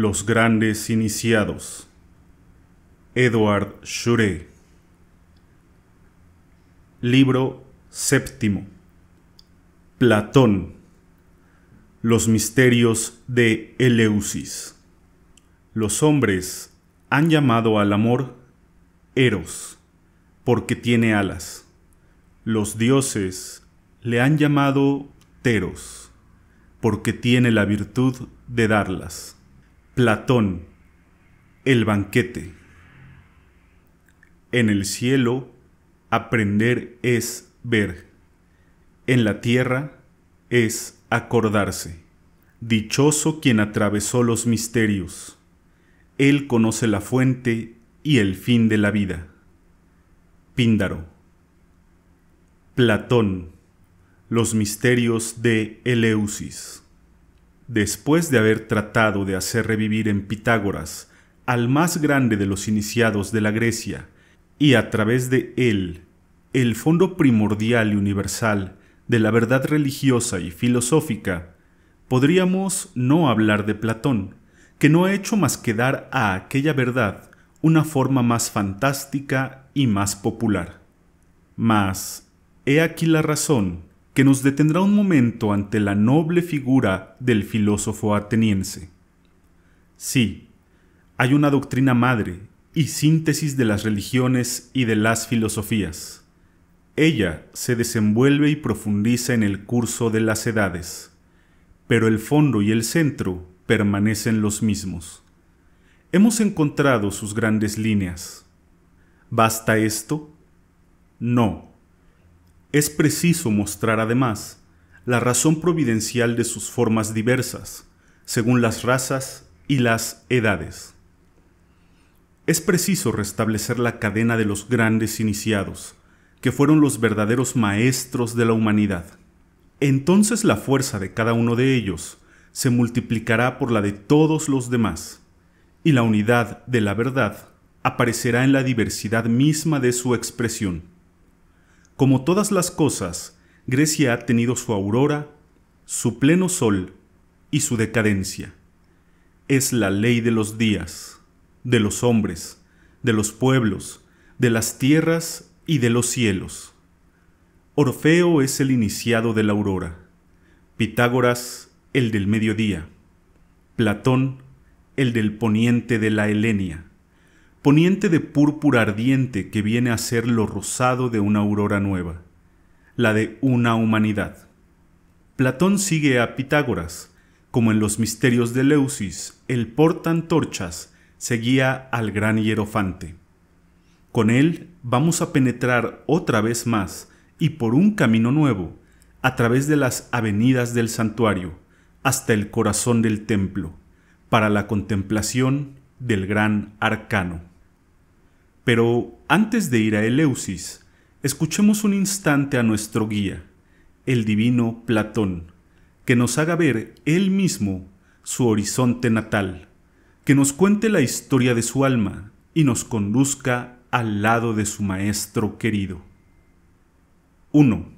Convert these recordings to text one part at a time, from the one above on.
Los grandes iniciados. Edward Shure. Libro séptimo. Platón. Los misterios de Eleusis. Los hombres han llamado al amor Eros, porque tiene alas. Los dioses le han llamado Teros, porque tiene la virtud de darlas. Platón, el banquete. En el cielo, aprender es ver. En la tierra, es acordarse. Dichoso quien atravesó los misterios. Él conoce la fuente y el fin de la vida. Píndaro. Platón. Los misterios de Eleusis. Después de haber tratado de hacer revivir en Pitágoras al más grande de los iniciados de la Grecia, y a través de él, el fondo primordial y universal de la verdad religiosa y filosófica, podríamos no hablar de Platón, que no ha hecho más que dar a aquella verdad una forma más fantástica y más popular. Mas, he aquí la razón que nos detendrá un momento ante la noble figura del filósofo ateniense. Sí, hay una doctrina madre y síntesis de las religiones y de las filosofías. Ella se desenvuelve y profundiza en el curso de las edades, pero el fondo y el centro permanecen los mismos. Hemos encontrado sus grandes líneas. ¿Basta esto? No. Es preciso mostrar además la razón providencial de sus formas diversas, según las razas y las edades. Es preciso restablecer la cadena de los grandes iniciados, que fueron los verdaderos maestros de la humanidad. Entonces la fuerza de cada uno de ellos se multiplicará por la de todos los demás, y la unidad de la verdad aparecerá en la diversidad misma de su expresión. Como todas las cosas, Grecia ha tenido su aurora, su pleno sol y su decadencia. Es la ley de los días, de los hombres, de los pueblos, de las tierras y de los cielos. Orfeo es el iniciado de la aurora, Pitágoras el del mediodía, Platón el del poniente de la Helenia poniente de púrpura ardiente que viene a ser lo rosado de una aurora nueva, la de una humanidad. Platón sigue a Pitágoras, como en los misterios de Leusis, el portantorchas seguía al gran hierofante. Con él vamos a penetrar otra vez más y por un camino nuevo, a través de las avenidas del santuario, hasta el corazón del templo, para la contemplación del gran arcano. Pero antes de ir a Eleusis, escuchemos un instante a nuestro guía, el divino Platón, que nos haga ver él mismo su horizonte natal, que nos cuente la historia de su alma y nos conduzca al lado de su maestro querido. 1.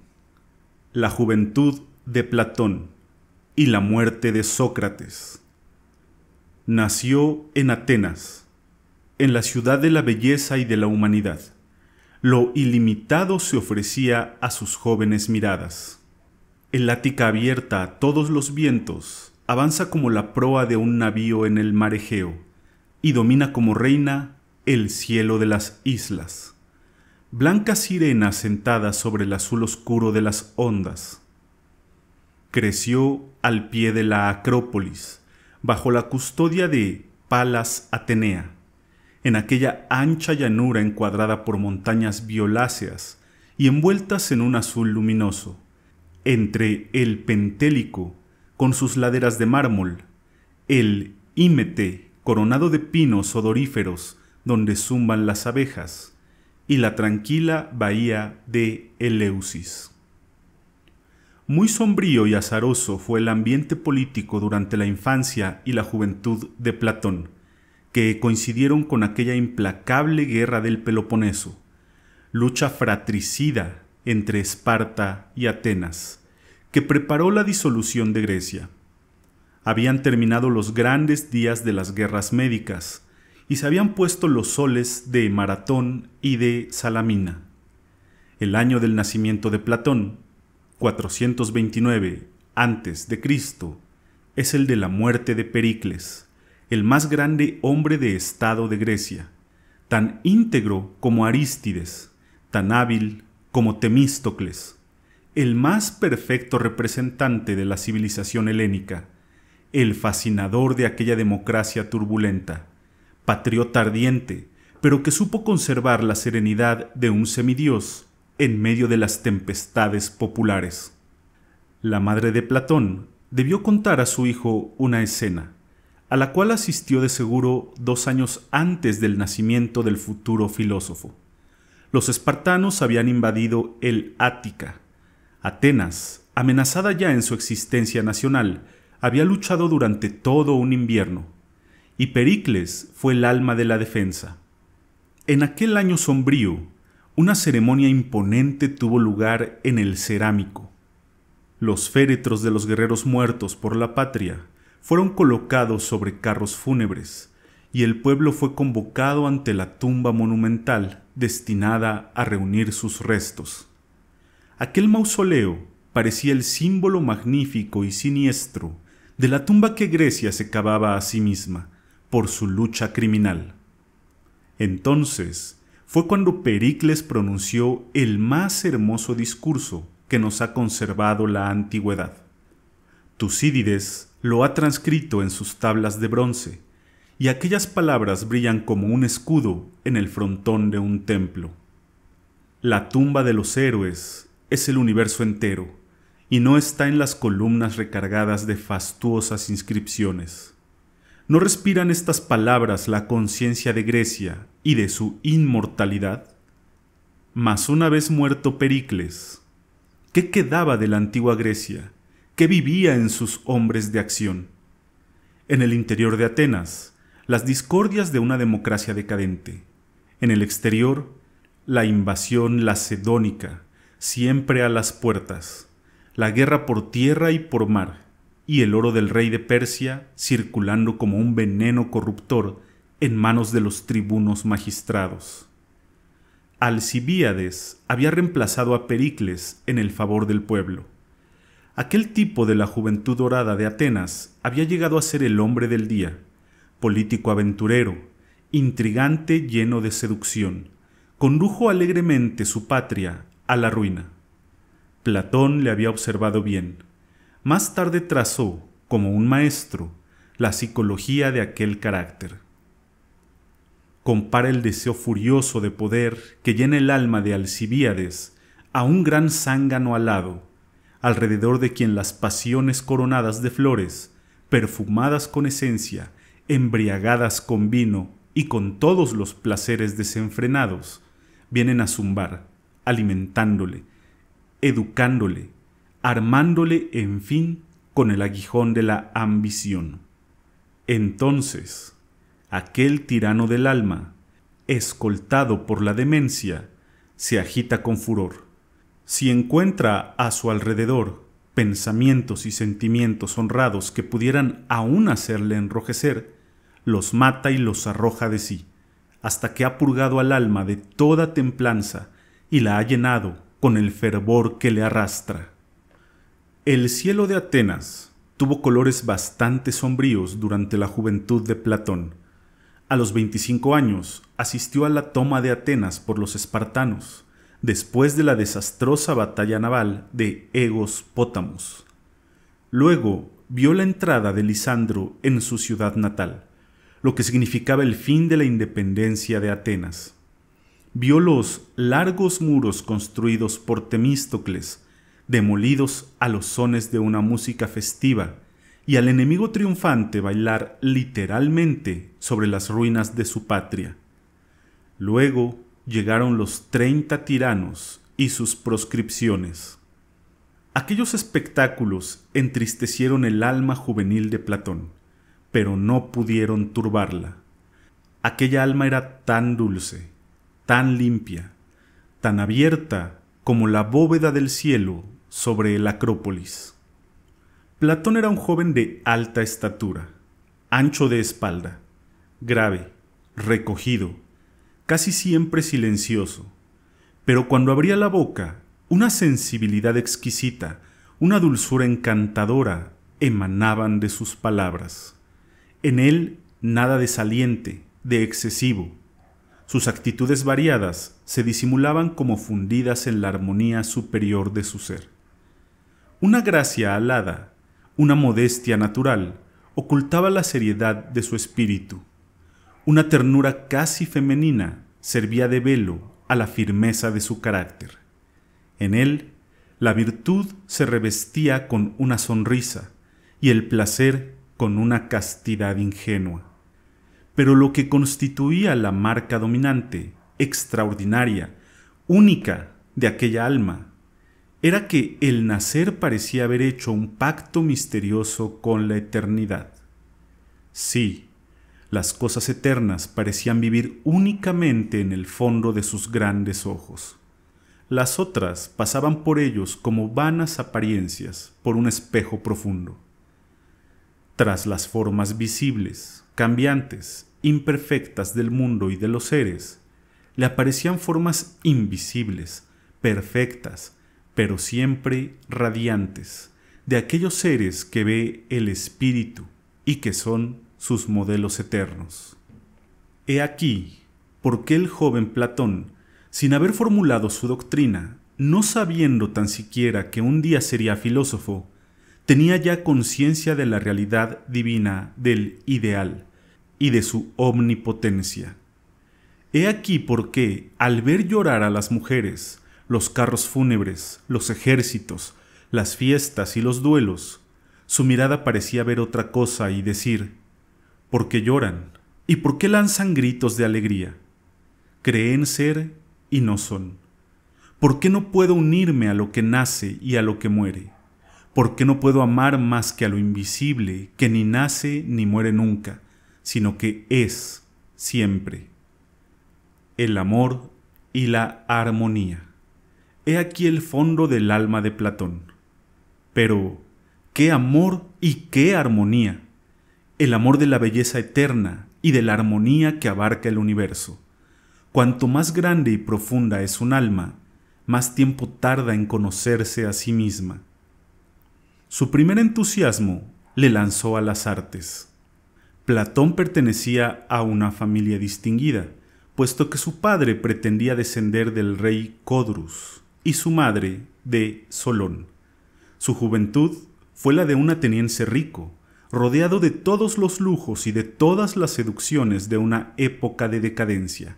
La juventud de Platón y la muerte de Sócrates. Nació en Atenas en la ciudad de la belleza y de la humanidad. Lo ilimitado se ofrecía a sus jóvenes miradas. El ática abierta a todos los vientos avanza como la proa de un navío en el marejeo y domina como reina el cielo de las islas. Blanca sirena sentada sobre el azul oscuro de las ondas. Creció al pie de la Acrópolis, bajo la custodia de Palas Atenea en aquella ancha llanura encuadrada por montañas violáceas y envueltas en un azul luminoso, entre el Pentélico, con sus laderas de mármol, el Ímete, coronado de pinos odoríferos donde zumban las abejas, y la tranquila bahía de Eleusis. Muy sombrío y azaroso fue el ambiente político durante la infancia y la juventud de Platón, que coincidieron con aquella implacable guerra del Peloponeso, lucha fratricida entre Esparta y Atenas, que preparó la disolución de Grecia. Habían terminado los grandes días de las guerras médicas y se habían puesto los soles de Maratón y de Salamina. El año del nacimiento de Platón, 429 a.C., es el de la muerte de Pericles el más grande hombre de Estado de Grecia, tan íntegro como Arístides, tan hábil como Temístocles, el más perfecto representante de la civilización helénica, el fascinador de aquella democracia turbulenta, patriota ardiente, pero que supo conservar la serenidad de un semidios en medio de las tempestades populares. La madre de Platón debió contar a su hijo una escena a la cual asistió de seguro dos años antes del nacimiento del futuro filósofo. Los espartanos habían invadido el Ática. Atenas, amenazada ya en su existencia nacional, había luchado durante todo un invierno, y Pericles fue el alma de la defensa. En aquel año sombrío, una ceremonia imponente tuvo lugar en el cerámico. Los féretros de los guerreros muertos por la patria fueron colocados sobre carros fúnebres, y el pueblo fue convocado ante la tumba monumental destinada a reunir sus restos. Aquel mausoleo parecía el símbolo magnífico y siniestro de la tumba que Grecia se cavaba a sí misma por su lucha criminal. Entonces fue cuando Pericles pronunció el más hermoso discurso que nos ha conservado la antigüedad. Tucídides lo ha transcrito en sus tablas de bronce, y aquellas palabras brillan como un escudo en el frontón de un templo. La tumba de los héroes es el universo entero, y no está en las columnas recargadas de fastuosas inscripciones. ¿No respiran estas palabras la conciencia de Grecia y de su inmortalidad? Mas una vez muerto Pericles, ¿qué quedaba de la antigua Grecia? vivía en sus hombres de acción. En el interior de Atenas, las discordias de una democracia decadente. En el exterior, la invasión lacedónica, siempre a las puertas, la guerra por tierra y por mar, y el oro del rey de Persia circulando como un veneno corruptor en manos de los tribunos magistrados. Alcibíades había reemplazado a Pericles en el favor del pueblo. Aquel tipo de la juventud dorada de Atenas había llegado a ser el hombre del día, político aventurero, intrigante lleno de seducción, condujo alegremente su patria a la ruina. Platón le había observado bien. Más tarde trazó, como un maestro, la psicología de aquel carácter. Compara el deseo furioso de poder que llena el alma de Alcibíades a un gran zángano alado alrededor de quien las pasiones coronadas de flores, perfumadas con esencia, embriagadas con vino y con todos los placeres desenfrenados, vienen a zumbar, alimentándole, educándole, armándole, en fin, con el aguijón de la ambición. Entonces, aquel tirano del alma, escoltado por la demencia, se agita con furor si encuentra a su alrededor pensamientos y sentimientos honrados que pudieran aún hacerle enrojecer, los mata y los arroja de sí, hasta que ha purgado al alma de toda templanza y la ha llenado con el fervor que le arrastra. El cielo de Atenas tuvo colores bastante sombríos durante la juventud de Platón. A los 25 años asistió a la toma de Atenas por los espartanos, después de la desastrosa batalla naval de Egos Pótamos. Luego vio la entrada de Lisandro en su ciudad natal, lo que significaba el fin de la independencia de Atenas. Vio los largos muros construidos por Temístocles, demolidos a los sones de una música festiva, y al enemigo triunfante bailar literalmente sobre las ruinas de su patria. Luego llegaron los treinta tiranos y sus proscripciones. Aquellos espectáculos entristecieron el alma juvenil de Platón, pero no pudieron turbarla. Aquella alma era tan dulce, tan limpia, tan abierta como la bóveda del cielo sobre el Acrópolis. Platón era un joven de alta estatura, ancho de espalda, grave, recogido, casi siempre silencioso, pero cuando abría la boca, una sensibilidad exquisita, una dulzura encantadora emanaban de sus palabras. En él nada de saliente, de excesivo. Sus actitudes variadas se disimulaban como fundidas en la armonía superior de su ser. Una gracia alada, una modestia natural, ocultaba la seriedad de su espíritu una ternura casi femenina servía de velo a la firmeza de su carácter. En él, la virtud se revestía con una sonrisa y el placer con una castidad ingenua. Pero lo que constituía la marca dominante, extraordinaria, única de aquella alma, era que el nacer parecía haber hecho un pacto misterioso con la eternidad. Sí, las cosas eternas parecían vivir únicamente en el fondo de sus grandes ojos. Las otras pasaban por ellos como vanas apariencias por un espejo profundo. Tras las formas visibles, cambiantes, imperfectas del mundo y de los seres, le aparecían formas invisibles, perfectas, pero siempre radiantes, de aquellos seres que ve el espíritu y que son sus modelos eternos. He aquí por qué el joven Platón, sin haber formulado su doctrina, no sabiendo tan siquiera que un día sería filósofo, tenía ya conciencia de la realidad divina del ideal y de su omnipotencia. He aquí por qué, al ver llorar a las mujeres, los carros fúnebres, los ejércitos, las fiestas y los duelos, su mirada parecía ver otra cosa y decir, ¿Por qué lloran? ¿Y por qué lanzan gritos de alegría? Creen ser y no son. ¿Por qué no puedo unirme a lo que nace y a lo que muere? ¿Por qué no puedo amar más que a lo invisible, que ni nace ni muere nunca, sino que es siempre? El amor y la armonía. He aquí el fondo del alma de Platón. Pero, ¿qué amor y qué armonía? el amor de la belleza eterna y de la armonía que abarca el universo. Cuanto más grande y profunda es un alma, más tiempo tarda en conocerse a sí misma. Su primer entusiasmo le lanzó a las artes. Platón pertenecía a una familia distinguida, puesto que su padre pretendía descender del rey Codrus y su madre de Solón. Su juventud fue la de un ateniense rico, rodeado de todos los lujos y de todas las seducciones de una época de decadencia.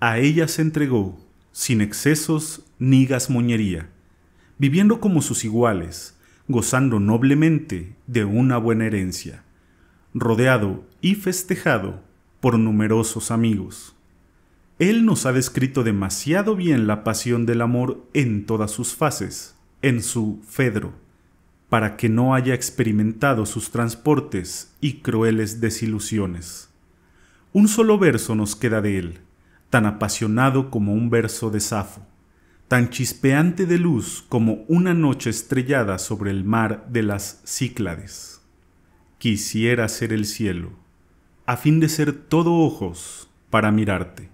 A ella se entregó, sin excesos ni gasmoñería, viviendo como sus iguales, gozando noblemente de una buena herencia, rodeado y festejado por numerosos amigos. Él nos ha descrito demasiado bien la pasión del amor en todas sus fases, en su Fedro para que no haya experimentado sus transportes y crueles desilusiones. Un solo verso nos queda de él, tan apasionado como un verso de Safo, tan chispeante de luz como una noche estrellada sobre el mar de las Cíclades. Quisiera ser el cielo, a fin de ser todo ojos para mirarte.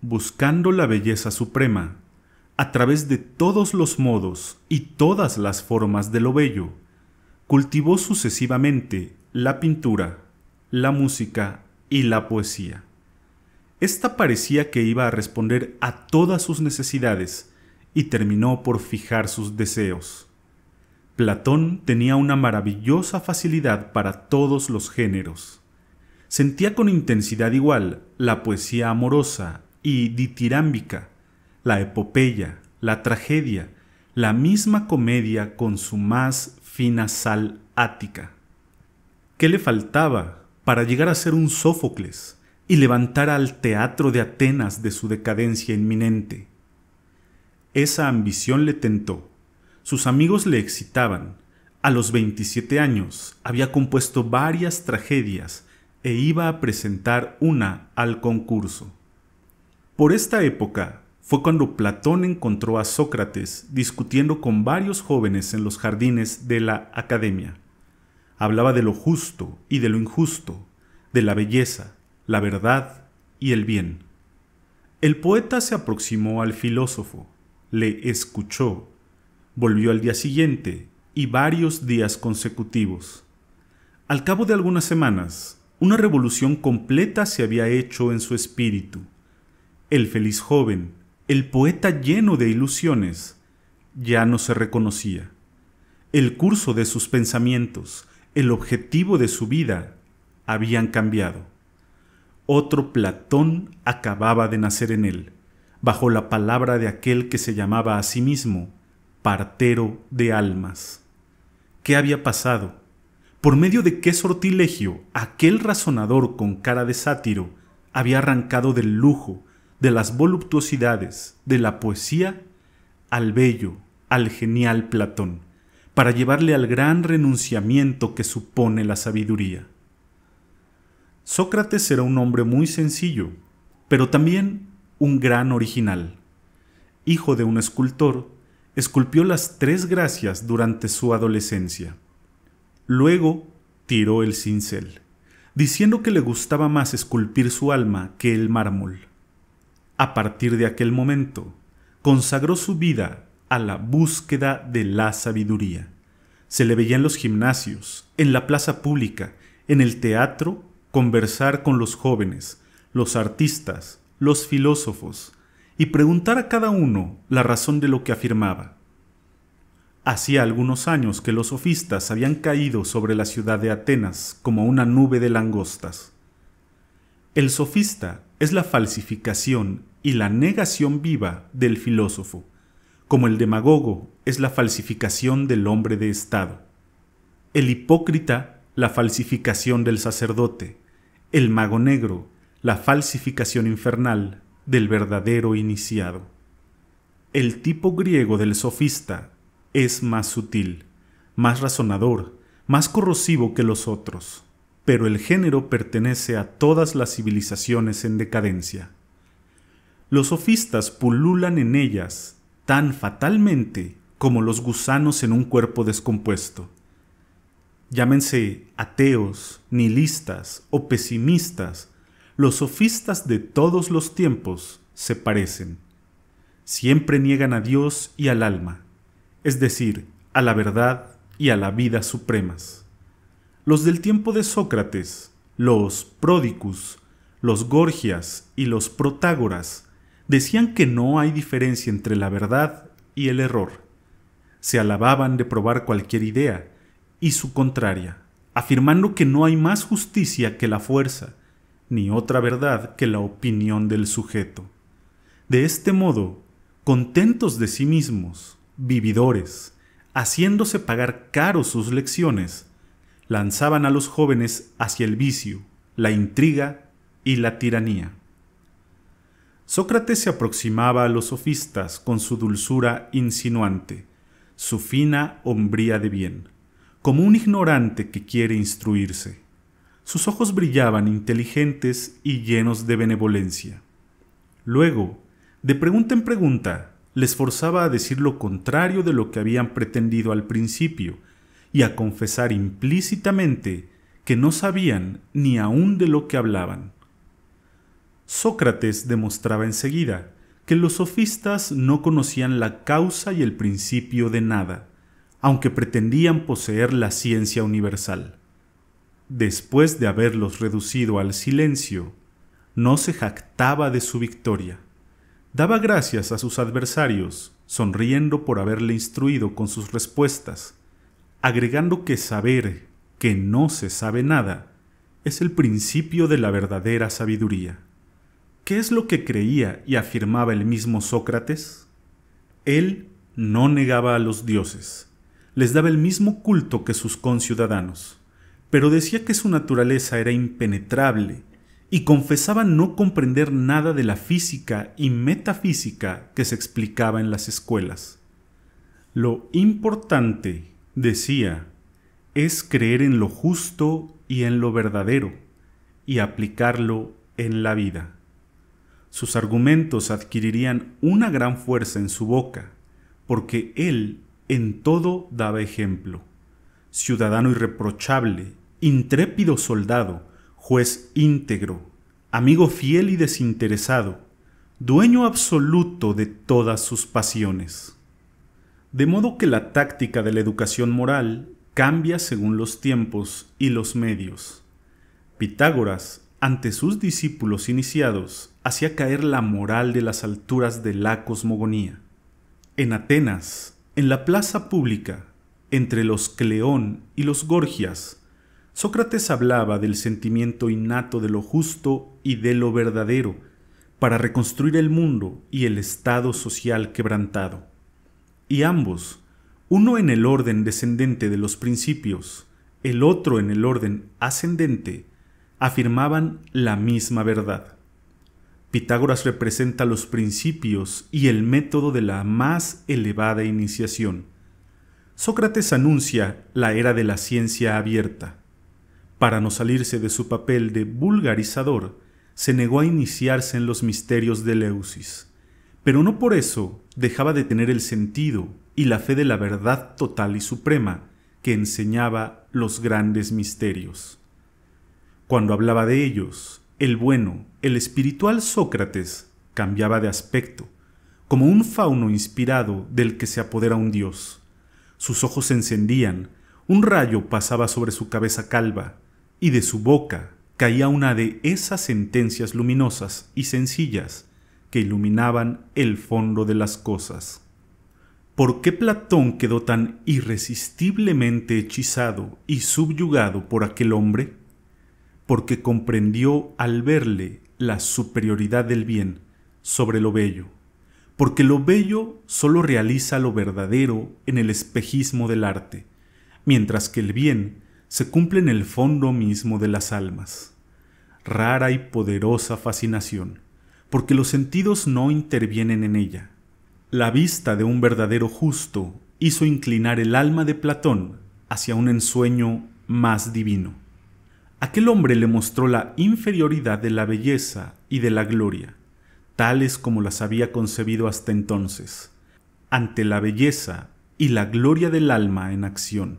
Buscando la belleza suprema, a través de todos los modos y todas las formas de lo bello, cultivó sucesivamente la pintura, la música y la poesía. Esta parecía que iba a responder a todas sus necesidades y terminó por fijar sus deseos. Platón tenía una maravillosa facilidad para todos los géneros. Sentía con intensidad igual la poesía amorosa y ditirámbica, la epopeya, la tragedia, la misma comedia con su más fina sal ática. ¿Qué le faltaba para llegar a ser un Sófocles y levantar al teatro de Atenas de su decadencia inminente? Esa ambición le tentó. Sus amigos le excitaban. A los 27 años había compuesto varias tragedias e iba a presentar una al concurso. Por esta época, fue cuando Platón encontró a Sócrates discutiendo con varios jóvenes en los jardines de la academia. Hablaba de lo justo y de lo injusto, de la belleza, la verdad y el bien. El poeta se aproximó al filósofo, le escuchó, volvió al día siguiente y varios días consecutivos. Al cabo de algunas semanas, una revolución completa se había hecho en su espíritu. El feliz joven, el poeta lleno de ilusiones ya no se reconocía. El curso de sus pensamientos, el objetivo de su vida, habían cambiado. Otro Platón acababa de nacer en él, bajo la palabra de aquel que se llamaba a sí mismo partero de almas. ¿Qué había pasado? ¿Por medio de qué sortilegio aquel razonador con cara de sátiro había arrancado del lujo, de las voluptuosidades de la poesía al bello, al genial Platón, para llevarle al gran renunciamiento que supone la sabiduría. Sócrates era un hombre muy sencillo, pero también un gran original. Hijo de un escultor, esculpió las tres gracias durante su adolescencia. Luego tiró el cincel, diciendo que le gustaba más esculpir su alma que el mármol. A partir de aquel momento, consagró su vida a la búsqueda de la sabiduría. Se le veía en los gimnasios, en la plaza pública, en el teatro, conversar con los jóvenes, los artistas, los filósofos, y preguntar a cada uno la razón de lo que afirmaba. Hacía algunos años que los sofistas habían caído sobre la ciudad de Atenas como una nube de langostas. El sofista es la falsificación y la negación viva del filósofo, como el demagogo es la falsificación del hombre de Estado, el hipócrita la falsificación del sacerdote, el mago negro la falsificación infernal del verdadero iniciado. El tipo griego del sofista es más sutil, más razonador, más corrosivo que los otros, pero el género pertenece a todas las civilizaciones en decadencia. Los sofistas pululan en ellas tan fatalmente como los gusanos en un cuerpo descompuesto. Llámense ateos, nihilistas o pesimistas, los sofistas de todos los tiempos se parecen. Siempre niegan a Dios y al alma, es decir, a la verdad y a la vida supremas. Los del tiempo de Sócrates, los pródicus, los gorgias y los protágoras Decían que no hay diferencia entre la verdad y el error. Se alababan de probar cualquier idea y su contraria, afirmando que no hay más justicia que la fuerza, ni otra verdad que la opinión del sujeto. De este modo, contentos de sí mismos, vividores, haciéndose pagar caro sus lecciones, lanzaban a los jóvenes hacia el vicio, la intriga y la tiranía. Sócrates se aproximaba a los sofistas con su dulzura insinuante, su fina hombría de bien, como un ignorante que quiere instruirse. Sus ojos brillaban inteligentes y llenos de benevolencia. Luego, de pregunta en pregunta, les forzaba a decir lo contrario de lo que habían pretendido al principio y a confesar implícitamente que no sabían ni aún de lo que hablaban. Sócrates demostraba enseguida que los sofistas no conocían la causa y el principio de nada, aunque pretendían poseer la ciencia universal. Después de haberlos reducido al silencio, no se jactaba de su victoria. Daba gracias a sus adversarios, sonriendo por haberle instruido con sus respuestas, agregando que saber que no se sabe nada es el principio de la verdadera sabiduría. ¿Qué es lo que creía y afirmaba el mismo Sócrates? Él no negaba a los dioses, les daba el mismo culto que sus conciudadanos, pero decía que su naturaleza era impenetrable y confesaba no comprender nada de la física y metafísica que se explicaba en las escuelas. Lo importante, decía, es creer en lo justo y en lo verdadero, y aplicarlo en la vida sus argumentos adquirirían una gran fuerza en su boca, porque él en todo daba ejemplo. Ciudadano irreprochable, intrépido soldado, juez íntegro, amigo fiel y desinteresado, dueño absoluto de todas sus pasiones. De modo que la táctica de la educación moral cambia según los tiempos y los medios. Pitágoras, ante sus discípulos iniciados, hacía caer la moral de las alturas de la cosmogonía. En Atenas, en la plaza pública, entre los Cleón y los Gorgias, Sócrates hablaba del sentimiento innato de lo justo y de lo verdadero para reconstruir el mundo y el estado social quebrantado. Y ambos, uno en el orden descendente de los principios, el otro en el orden ascendente, afirmaban la misma verdad. Pitágoras representa los principios y el método de la más elevada iniciación. Sócrates anuncia la era de la ciencia abierta. Para no salirse de su papel de vulgarizador, se negó a iniciarse en los misterios de Leusis. pero no por eso dejaba de tener el sentido y la fe de la verdad total y suprema que enseñaba los grandes misterios. Cuando hablaba de ellos, el bueno, el espiritual Sócrates cambiaba de aspecto, como un fauno inspirado del que se apodera un dios. Sus ojos se encendían, un rayo pasaba sobre su cabeza calva, y de su boca caía una de esas sentencias luminosas y sencillas que iluminaban el fondo de las cosas. ¿Por qué Platón quedó tan irresistiblemente hechizado y subyugado por aquel hombre? Porque comprendió al verle la superioridad del bien sobre lo bello, porque lo bello solo realiza lo verdadero en el espejismo del arte, mientras que el bien se cumple en el fondo mismo de las almas. Rara y poderosa fascinación, porque los sentidos no intervienen en ella. La vista de un verdadero justo hizo inclinar el alma de Platón hacia un ensueño más divino. Aquel hombre le mostró la inferioridad de la belleza y de la gloria, tales como las había concebido hasta entonces, ante la belleza y la gloria del alma en acción,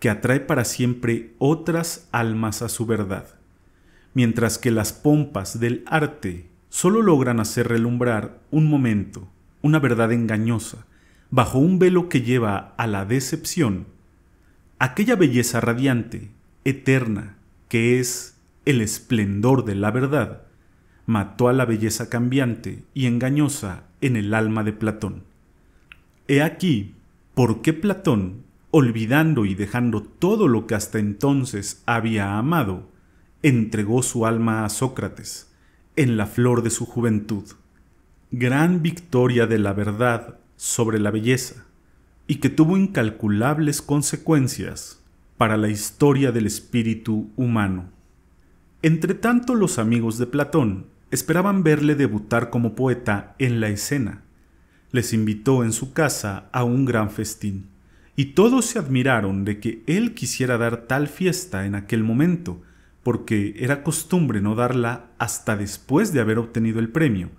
que atrae para siempre otras almas a su verdad, mientras que las pompas del arte solo logran hacer relumbrar un momento, una verdad engañosa, bajo un velo que lleva a la decepción, aquella belleza radiante, eterna, que es el esplendor de la verdad, mató a la belleza cambiante y engañosa en el alma de Platón. He aquí por qué Platón, olvidando y dejando todo lo que hasta entonces había amado, entregó su alma a Sócrates, en la flor de su juventud. Gran victoria de la verdad sobre la belleza, y que tuvo incalculables consecuencias para la historia del espíritu humano. Entretanto, los amigos de Platón esperaban verle debutar como poeta en la escena. Les invitó en su casa a un gran festín, y todos se admiraron de que él quisiera dar tal fiesta en aquel momento, porque era costumbre no darla hasta después de haber obtenido el premio,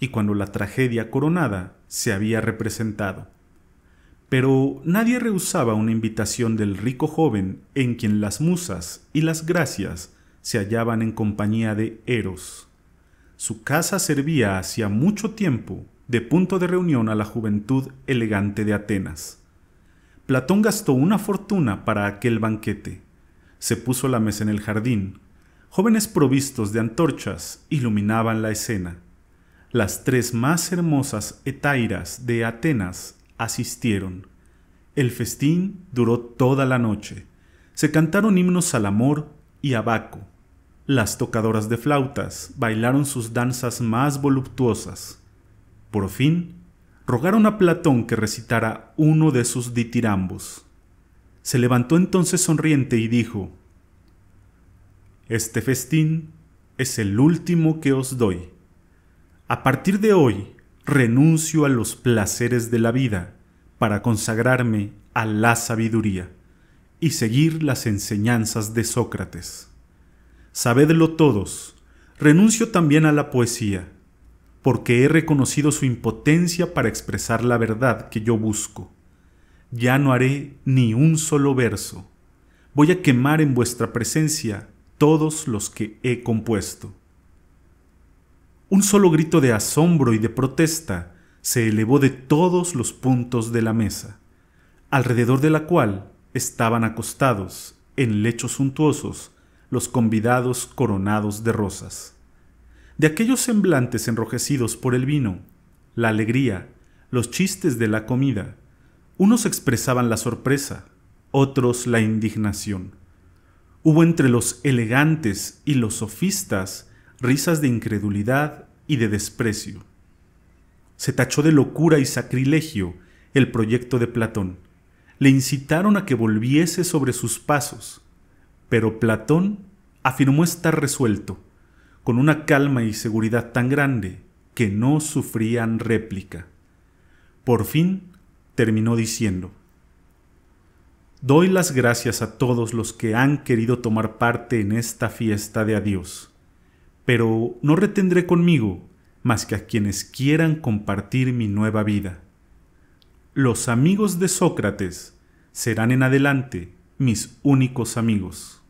y cuando la tragedia coronada se había representado pero nadie rehusaba una invitación del rico joven en quien las musas y las gracias se hallaban en compañía de Eros. Su casa servía hacía mucho tiempo de punto de reunión a la juventud elegante de Atenas. Platón gastó una fortuna para aquel banquete. Se puso la mesa en el jardín. Jóvenes provistos de antorchas iluminaban la escena. Las tres más hermosas etairas de Atenas asistieron. El festín duró toda la noche. Se cantaron himnos al amor y a Baco. Las tocadoras de flautas bailaron sus danzas más voluptuosas. Por fin, rogaron a Platón que recitara uno de sus ditirambos. Se levantó entonces sonriente y dijo, Este festín es el último que os doy. A partir de hoy, renuncio a los placeres de la vida para consagrarme a la sabiduría y seguir las enseñanzas de Sócrates. Sabedlo todos, renuncio también a la poesía, porque he reconocido su impotencia para expresar la verdad que yo busco. Ya no haré ni un solo verso. Voy a quemar en vuestra presencia todos los que he compuesto. Un solo grito de asombro y de protesta se elevó de todos los puntos de la mesa, alrededor de la cual estaban acostados, en lechos suntuosos, los convidados coronados de rosas. De aquellos semblantes enrojecidos por el vino, la alegría, los chistes de la comida, unos expresaban la sorpresa, otros la indignación. Hubo entre los elegantes y los sofistas risas de incredulidad y de desprecio. Se tachó de locura y sacrilegio el proyecto de Platón. Le incitaron a que volviese sobre sus pasos, pero Platón afirmó estar resuelto, con una calma y seguridad tan grande que no sufrían réplica. Por fin terminó diciendo, Doy las gracias a todos los que han querido tomar parte en esta fiesta de adiós pero no retendré conmigo más que a quienes quieran compartir mi nueva vida. Los amigos de Sócrates serán en adelante mis únicos amigos.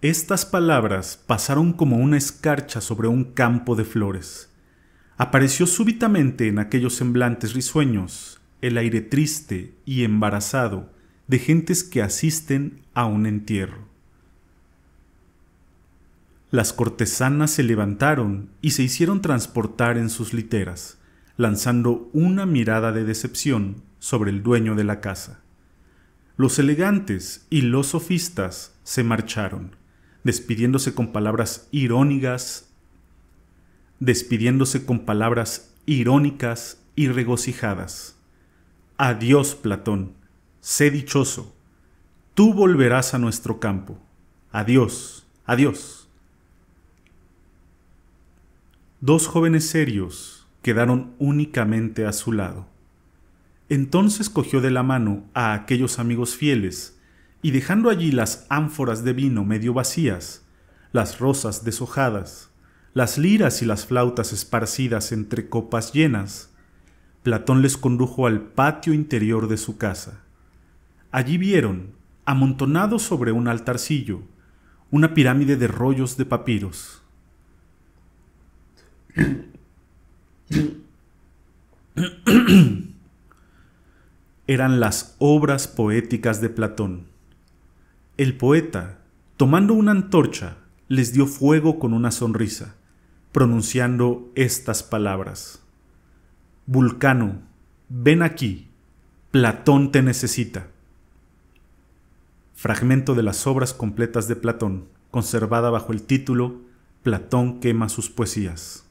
Estas palabras pasaron como una escarcha sobre un campo de flores. Apareció súbitamente en aquellos semblantes risueños el aire triste y embarazado de gentes que asisten a un entierro. Las cortesanas se levantaron y se hicieron transportar en sus literas, lanzando una mirada de decepción sobre el dueño de la casa. Los elegantes y los sofistas se marcharon, despidiéndose con palabras irónicas, despidiéndose con palabras irónicas y regocijadas. Adiós, Platón, sé dichoso. Tú volverás a nuestro campo. Adiós, adiós. Dos jóvenes serios quedaron únicamente a su lado. Entonces cogió de la mano a aquellos amigos fieles, y dejando allí las ánforas de vino medio vacías, las rosas deshojadas, las liras y las flautas esparcidas entre copas llenas, Platón les condujo al patio interior de su casa. Allí vieron, amontonado sobre un altarcillo, una pirámide de rollos de papiros. eran las obras poéticas de Platón. El poeta, tomando una antorcha, les dio fuego con una sonrisa, pronunciando estas palabras. Vulcano, ven aquí, Platón te necesita. Fragmento de las obras completas de Platón, conservada bajo el título Platón quema sus poesías.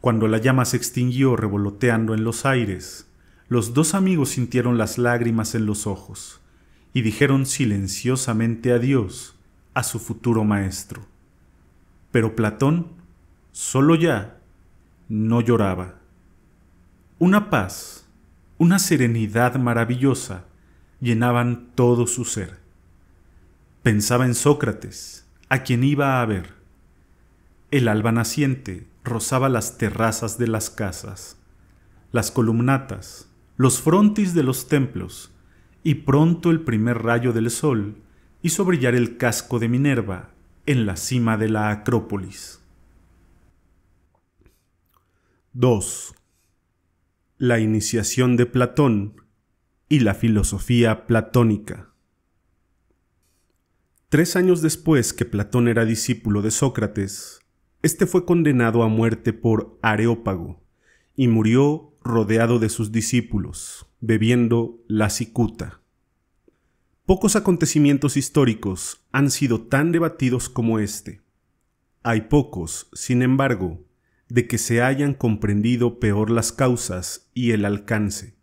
Cuando la llama se extinguió revoloteando en los aires, los dos amigos sintieron las lágrimas en los ojos y dijeron silenciosamente adiós a su futuro maestro. Pero Platón, solo ya, no lloraba. Una paz, una serenidad maravillosa llenaban todo su ser. Pensaba en Sócrates, a quien iba a ver. El alba naciente rozaba las terrazas de las casas, las columnatas, los frontis de los templos, y pronto el primer rayo del sol hizo brillar el casco de Minerva en la cima de la Acrópolis. 2. La iniciación de Platón y la filosofía platónica. Tres años después que Platón era discípulo de Sócrates, este fue condenado a muerte por Areópago y murió rodeado de sus discípulos, bebiendo la cicuta. Pocos acontecimientos históricos han sido tan debatidos como este. Hay pocos, sin embargo, de que se hayan comprendido peor las causas y el alcance.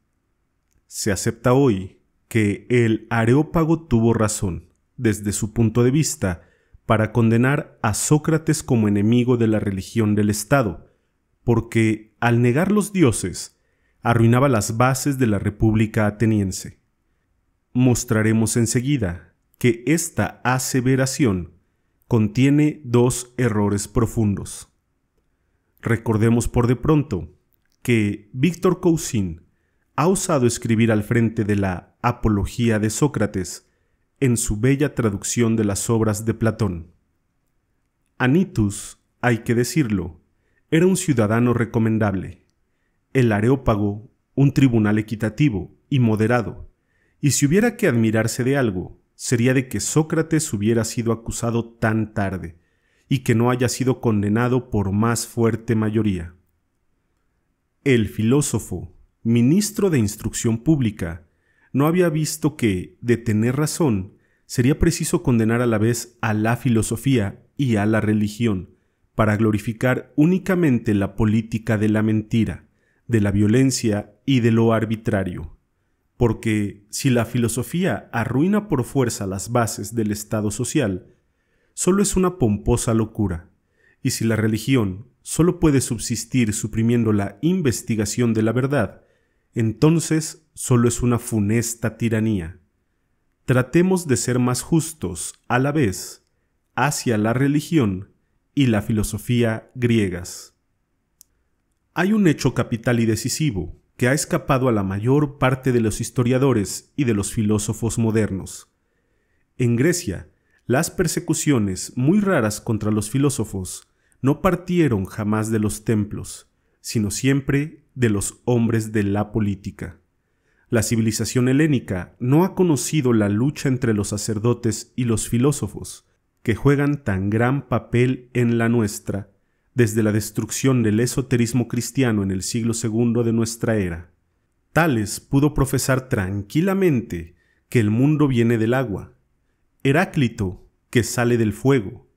Se acepta hoy que el Areópago tuvo razón, desde su punto de vista, para condenar a Sócrates como enemigo de la religión del Estado, porque, al negar los dioses, arruinaba las bases de la República ateniense. Mostraremos enseguida que esta aseveración contiene dos errores profundos. Recordemos por de pronto que Víctor Cousin ha osado escribir al frente de la Apología de Sócrates en su bella traducción de las obras de Platón. Anitus, hay que decirlo, era un ciudadano recomendable, el Areópago un tribunal equitativo y moderado, y si hubiera que admirarse de algo, sería de que Sócrates hubiera sido acusado tan tarde, y que no haya sido condenado por más fuerte mayoría. El filósofo, ministro de Instrucción Pública, no había visto que, de tener razón, sería preciso condenar a la vez a la filosofía y a la religión, para glorificar únicamente la política de la mentira, de la violencia y de lo arbitrario. Porque si la filosofía arruina por fuerza las bases del Estado social, solo es una pomposa locura, y si la religión solo puede subsistir suprimiendo la investigación de la verdad, entonces solo es una funesta tiranía. Tratemos de ser más justos a la vez hacia la religión y la filosofía griegas. Hay un hecho capital y decisivo que ha escapado a la mayor parte de los historiadores y de los filósofos modernos. En Grecia, las persecuciones muy raras contra los filósofos no partieron jamás de los templos, sino siempre de los hombres de la política. La civilización helénica no ha conocido la lucha entre los sacerdotes y los filósofos, que juegan tan gran papel en la nuestra, desde la destrucción del esoterismo cristiano en el siglo II de nuestra era. Tales pudo profesar tranquilamente que el mundo viene del agua, Heráclito que sale del fuego,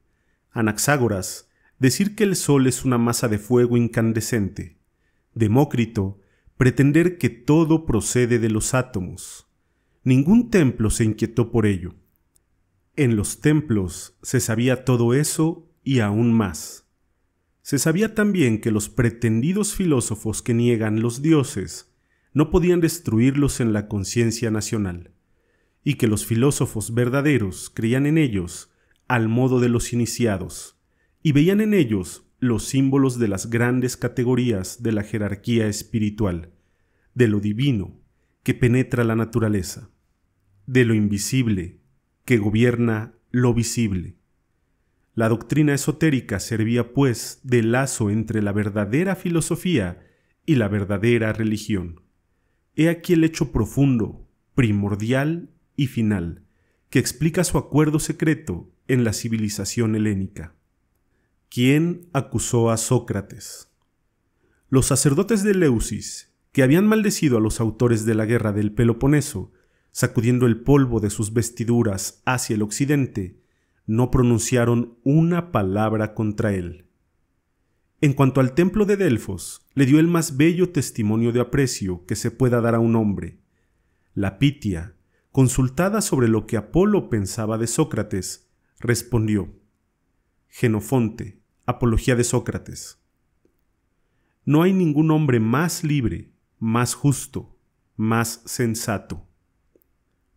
Anaxágoras decir que el sol es una masa de fuego incandescente, Demócrito pretender que todo procede de los átomos. Ningún templo se inquietó por ello. En los templos se sabía todo eso y aún más. Se sabía también que los pretendidos filósofos que niegan los dioses no podían destruirlos en la conciencia nacional, y que los filósofos verdaderos creían en ellos al modo de los iniciados, y veían en ellos los símbolos de las grandes categorías de la jerarquía espiritual, de lo divino que penetra la naturaleza, de lo invisible que gobierna lo visible. La doctrina esotérica servía pues de lazo entre la verdadera filosofía y la verdadera religión. He aquí el hecho profundo, primordial y final, que explica su acuerdo secreto en la civilización helénica. ¿Quién acusó a Sócrates? Los sacerdotes de Leucis, que habían maldecido a los autores de la guerra del Peloponeso, sacudiendo el polvo de sus vestiduras hacia el occidente, no pronunciaron una palabra contra él. En cuanto al templo de Delfos, le dio el más bello testimonio de aprecio que se pueda dar a un hombre. La Pitia, consultada sobre lo que Apolo pensaba de Sócrates, respondió: Genofonte, Apología de Sócrates. No hay ningún hombre más libre, más justo, más sensato.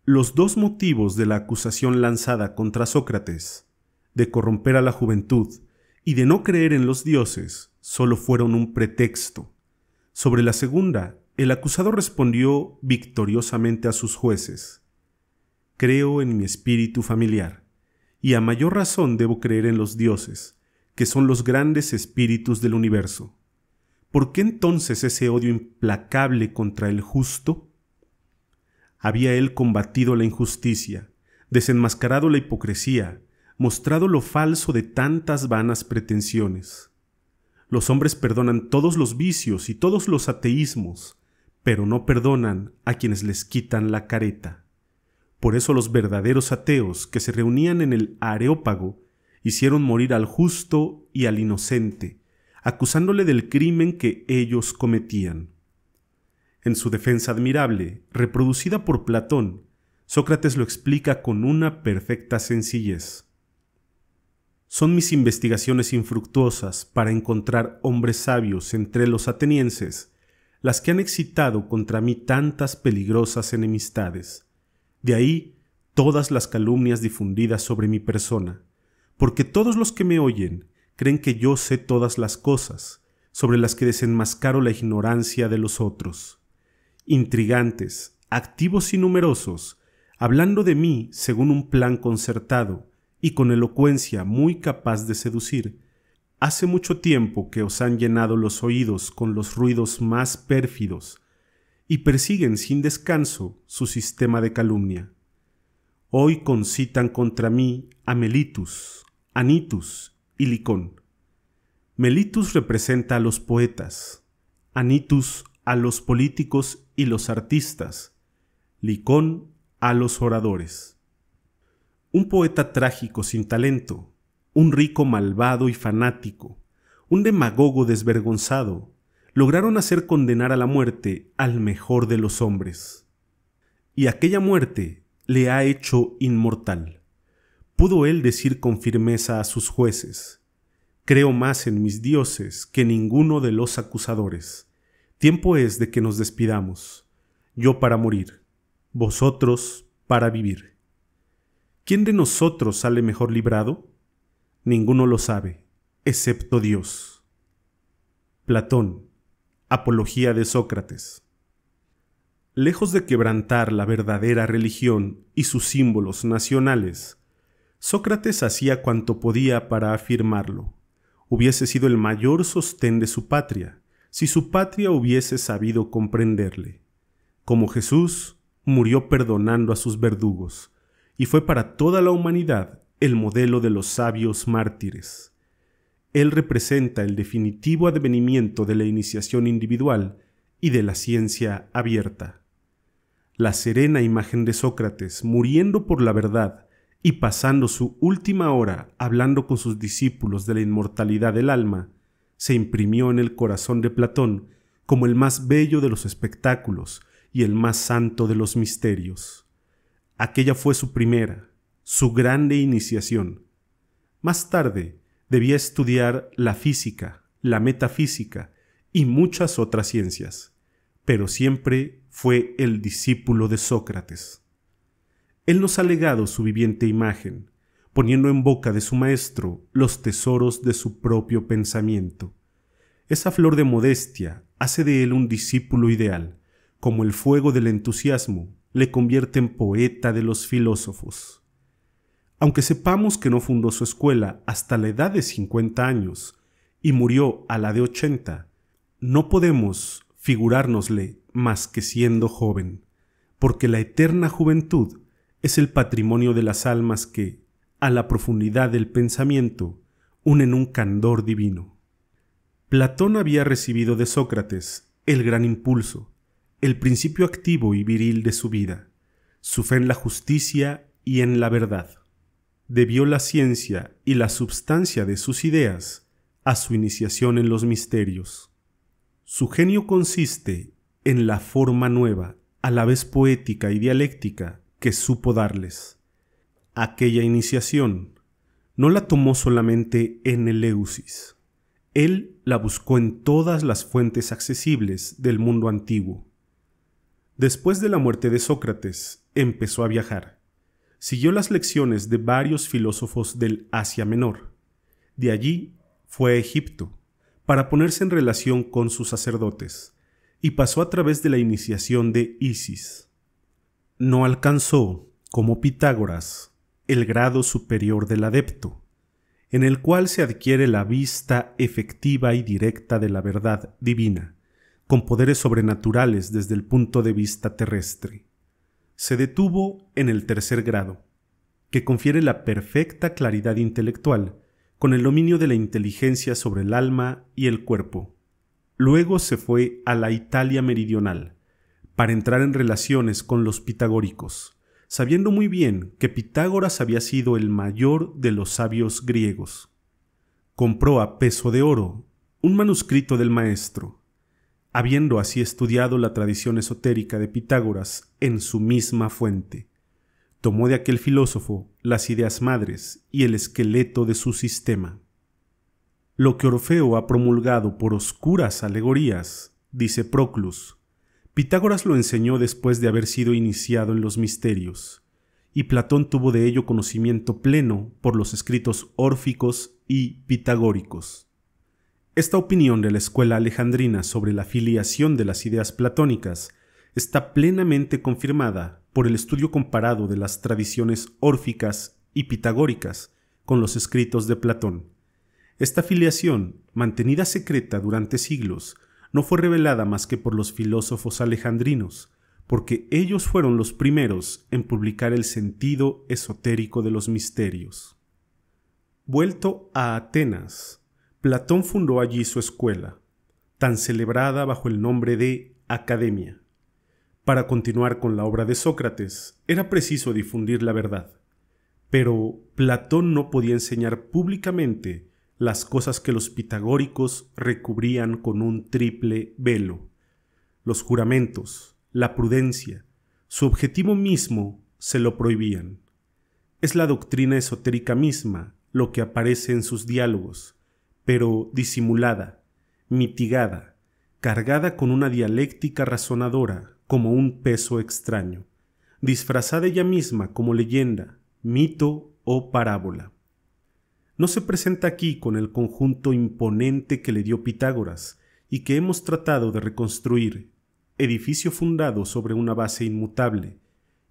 Los dos motivos de la acusación lanzada contra Sócrates, de corromper a la juventud y de no creer en los dioses, solo fueron un pretexto. Sobre la segunda, el acusado respondió victoriosamente a sus jueces. Creo en mi espíritu familiar, y a mayor razón debo creer en los dioses, que son los grandes espíritus del universo. ¿Por qué entonces ese odio implacable contra el justo? Había él combatido la injusticia, desenmascarado la hipocresía, mostrado lo falso de tantas vanas pretensiones. Los hombres perdonan todos los vicios y todos los ateísmos, pero no perdonan a quienes les quitan la careta. Por eso los verdaderos ateos que se reunían en el Areópago hicieron morir al justo y al inocente, acusándole del crimen que ellos cometían. En su defensa admirable, reproducida por Platón, Sócrates lo explica con una perfecta sencillez. Son mis investigaciones infructuosas para encontrar hombres sabios entre los atenienses las que han excitado contra mí tantas peligrosas enemistades. De ahí todas las calumnias difundidas sobre mi persona, porque todos los que me oyen creen que yo sé todas las cosas, sobre las que desenmascaro la ignorancia de los otros. Intrigantes, activos y numerosos, hablando de mí según un plan concertado y con elocuencia muy capaz de seducir, hace mucho tiempo que os han llenado los oídos con los ruidos más pérfidos, y persiguen sin descanso su sistema de calumnia. Hoy concitan contra mí a Melitus, Anitus y Licón. Melitus representa a los poetas, Anitus a los políticos y los artistas, Licón a los oradores. Un poeta trágico sin talento, un rico malvado y fanático, un demagogo desvergonzado, lograron hacer condenar a la muerte al mejor de los hombres. Y aquella muerte le ha hecho inmortal pudo él decir con firmeza a sus jueces, Creo más en mis dioses que ninguno de los acusadores. Tiempo es de que nos despidamos, yo para morir, vosotros para vivir. ¿Quién de nosotros sale mejor librado? Ninguno lo sabe, excepto Dios. Platón, Apología de Sócrates. Lejos de quebrantar la verdadera religión y sus símbolos nacionales, Sócrates hacía cuanto podía para afirmarlo. Hubiese sido el mayor sostén de su patria, si su patria hubiese sabido comprenderle. Como Jesús, murió perdonando a sus verdugos, y fue para toda la humanidad el modelo de los sabios mártires. Él representa el definitivo advenimiento de la iniciación individual y de la ciencia abierta. La serena imagen de Sócrates muriendo por la verdad y pasando su última hora hablando con sus discípulos de la inmortalidad del alma, se imprimió en el corazón de Platón como el más bello de los espectáculos y el más santo de los misterios. Aquella fue su primera, su grande iniciación. Más tarde debía estudiar la física, la metafísica y muchas otras ciencias, pero siempre fue el discípulo de Sócrates. Él nos ha legado su viviente imagen, poniendo en boca de su Maestro los tesoros de su propio pensamiento. Esa flor de modestia hace de él un discípulo ideal, como el fuego del entusiasmo le convierte en poeta de los filósofos. Aunque sepamos que no fundó su escuela hasta la edad de 50 años y murió a la de 80, no podemos figurárnosle más que siendo joven, porque la eterna juventud es el patrimonio de las almas que, a la profundidad del pensamiento, unen un candor divino. Platón había recibido de Sócrates el gran impulso, el principio activo y viril de su vida, su fe en la justicia y en la verdad. Debió la ciencia y la substancia de sus ideas a su iniciación en los misterios. Su genio consiste en la forma nueva, a la vez poética y dialéctica, que supo darles. Aquella iniciación no la tomó solamente en Eleusis. Él la buscó en todas las fuentes accesibles del mundo antiguo. Después de la muerte de Sócrates, empezó a viajar. Siguió las lecciones de varios filósofos del Asia Menor. De allí fue a Egipto, para ponerse en relación con sus sacerdotes, y pasó a través de la iniciación de Isis no alcanzó, como Pitágoras, el grado superior del adepto, en el cual se adquiere la vista efectiva y directa de la verdad divina, con poderes sobrenaturales desde el punto de vista terrestre. Se detuvo en el tercer grado, que confiere la perfecta claridad intelectual, con el dominio de la inteligencia sobre el alma y el cuerpo. Luego se fue a la Italia meridional, para entrar en relaciones con los pitagóricos, sabiendo muy bien que Pitágoras había sido el mayor de los sabios griegos. Compró a peso de oro un manuscrito del maestro, habiendo así estudiado la tradición esotérica de Pitágoras en su misma fuente. Tomó de aquel filósofo las ideas madres y el esqueleto de su sistema. Lo que Orfeo ha promulgado por oscuras alegorías, dice Proclus, Pitágoras lo enseñó después de haber sido iniciado en los misterios, y Platón tuvo de ello conocimiento pleno por los escritos órficos y pitagóricos. Esta opinión de la escuela alejandrina sobre la filiación de las ideas platónicas está plenamente confirmada por el estudio comparado de las tradiciones órficas y pitagóricas con los escritos de Platón. Esta filiación, mantenida secreta durante siglos, no fue revelada más que por los filósofos alejandrinos, porque ellos fueron los primeros en publicar el sentido esotérico de los misterios. Vuelto a Atenas, Platón fundó allí su escuela, tan celebrada bajo el nombre de Academia. Para continuar con la obra de Sócrates, era preciso difundir la verdad, pero Platón no podía enseñar públicamente las cosas que los pitagóricos recubrían con un triple velo, los juramentos, la prudencia, su objetivo mismo se lo prohibían. Es la doctrina esotérica misma lo que aparece en sus diálogos, pero disimulada, mitigada, cargada con una dialéctica razonadora como un peso extraño, disfrazada ella misma como leyenda, mito o parábola no se presenta aquí con el conjunto imponente que le dio Pitágoras y que hemos tratado de reconstruir, edificio fundado sobre una base inmutable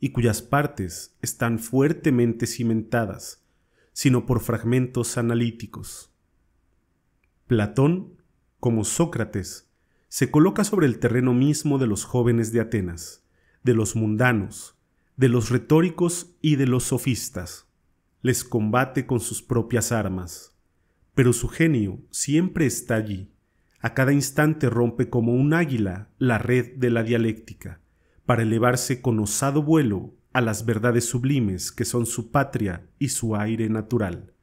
y cuyas partes están fuertemente cimentadas, sino por fragmentos analíticos. Platón, como Sócrates, se coloca sobre el terreno mismo de los jóvenes de Atenas, de los mundanos, de los retóricos y de los sofistas les combate con sus propias armas. Pero su genio siempre está allí. A cada instante rompe como un águila la red de la dialéctica, para elevarse con osado vuelo a las verdades sublimes que son su patria y su aire natural.